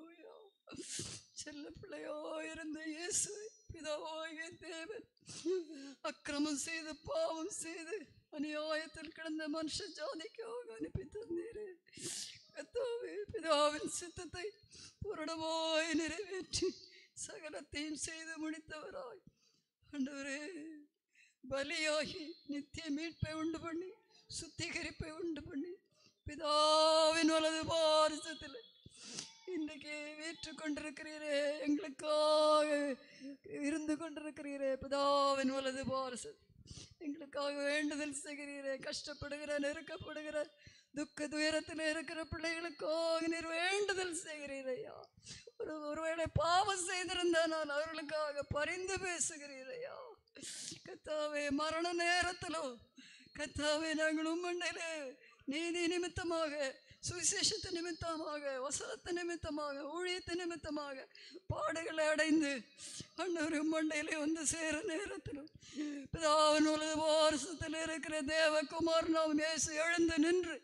செல்ல பிள்ளையோ இருந்த இயேசு பிதாவாகிய தேவன் அக்கிரமம் செய்து பாவம் செய்து அநியாயத்தில் கிடந்த மனுஷ ஜாதிக்காக அனுப்பி தந்தீரே கத்தாவே பிதாவின் சித்தத்தை புரடமாய் நிறைவேற்றி சகலத்தையும் செய்து முடித்தவராய் ஆண்டவரே பலியாகி நித்திய மீட்பை உண்டு பண்ணி சுத்திகரிப்பை உண்டு பண்ணி பிதாவின் வலது பாரிசத்தில் இன்னைக்கு வீற்று கொண்டிருக்கிறீரே எங்களுக்காக இருந்து கொண்டிருக்கிறீரே பிதாவின் உள்ளது போரசு எங்களுக்காக வேண்டுதல் செய்கிறீரே கஷ்டப்படுகிற நெருக்கப்படுகிற துக்க துயரத்தில் இருக்கிற பிள்ளைகளுக்காக நீர் வேண்டுதல் செய்கிறீரையா ஒரு ஒருவேளை பாவம் செய்திருந்தா நான் அவர்களுக்காக பரிந்து பேசுகிறீரையா கத்தாவே மரண நேரத்திலோ கத்தாவே நாங்கள் உம்மண்டையிலே நீதி நிமித்தமாக சுவிசேஷத்து நிமித்தமாக வசனத்து நிமித்தமாக ஊழியத்து நிமித்தமாக பாடுகளை அடைந்து அண்ணர் மண்டையிலே வந்து சேர நேரத்திலும் பிதாவினுள்ளது வாரசத்தில் இருக்கிற தேவகுமார் நாம் இயேசு எழுந்து நின்று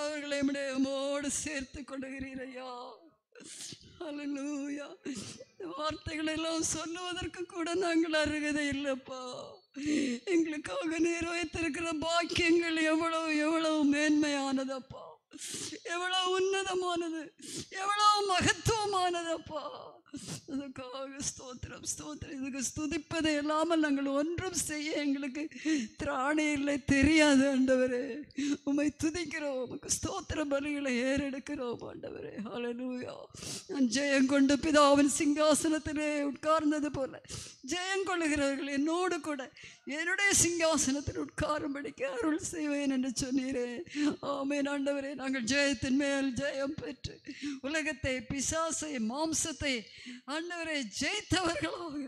அவர்களை நம்மோடு சேர்த்து கொள்கிறீர் ஐயா அலலூயா வார்த்தைகளெல்லாம் சொல்லுவதற்கு கூட நாங்கள் அருகதை இல்லைப்பா எங்களுக்காக நிர்வகித்திருக்கிற பாக்கியங்கள் எவ்வளவு எவ்வளவு மேன்மையானதப்பா எவ்வளோ உன்னதமானது எவ்வளோ மகத்துவமானது அதுக்காக ஸ்தோத்திரம் ஸ்தோத்திரம் இதுக்கு ஸ்துதிப்பது இல்லாமல் நாங்கள் ஒன்றும் செய்ய எங்களுக்கு திராணி இல்லை தெரியாது ஆண்டவரே உமை துதிக்கிறோம் உமக்கு ஸ்தோத்திர பலிகளை ஏறெடுக்கிறோம் ஆண்டவரே ஹலலூயா நான் ஜெயம் கொண்டு பிதாவின் சிங்காசனத்திலே உட்கார்ந்தது போல ஜெயம் கொள்ளுகிறவர்கள் என்னோடு கூட என்னுடைய சிங்காசனத்தில் உட்காரும்படிக்கு அருள் செய்வேன் என்று சொன்னீரே ஆமே ஆண்டவரே நாங்கள் ஜெயத்தின் மேல் ஜெயம் பெற்று உலகத்தை பிசாசை மாம்சத்தை ஆண்டவரை ஜெயித்தவர்களாக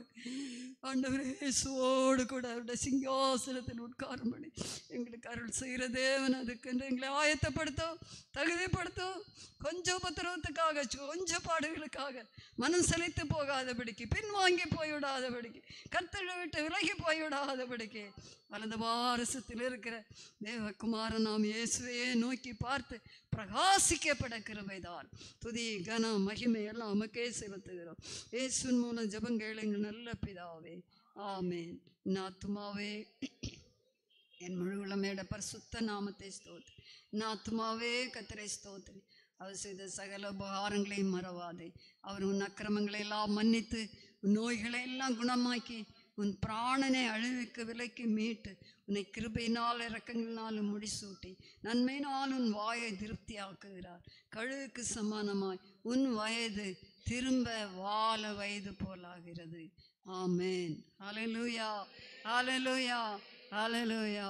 ஆண்டவரே இயேசுவோடு கூட அவருடைய சிங்காசனத்தில் உட்காரும் பண்ணி எங்களுக்கு அருள் செய்கிற தேவன் அதுக்கென்று எங்களை ஆயத்தப்படுத்தும் தகுதிப்படுத்தும் கொஞ்சம் உபத்திரவத்துக்காக கொஞ்சம் பாடுகளுக்காக மனம் செலுத்து போகாதபடிக்கு பின்வாங்கி போய்விடாதபடிக்கு கத்தரை விட்டு விலகி போய்விடாதபடிக்கு வலது பாரசத்தில் இருக்கிற தேவகுமாரன் நாம் இயேசுவையே நோக்கி பார்த்து பிரகாசிக்கப்பட கிருபைதான் துதி கனம் எல்லாம் நமக்கே செலுத்துகிறோம் இயேசுவின் மூலம் ஜபங்கேளுங்க நல்ல பிதாவே ஆமேன் நாத்துமாவே என் முழுவலமையோட பரிசுத்த நாமத்தை ஸ்தோத்ரி நாத்துமாவே கத்திரை ஸ்தோத்ரி அவர் செய்த சகல உபகாரங்களையும் மறவாதே அவர் உன் அக்கிரமங்களை எல்லாம் மன்னித்து நோய்களை எல்லாம் குணமாக்கி உன் பிராணனை அழிவுக்கு விலைக்கு மீட்டு உன்னை கிருபையினால் இறக்கங்களினாலும் முடிசூட்டி நன்மையினால் உன் வாயை ஆக்குகிறார் கழுவுக்கு சமானமாய் உன் வயது திரும்ப வாழ வயது போலாகிறது ஆமேன் அலலூயா அலலூயா அலலூயா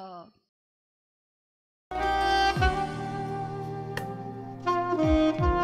thank you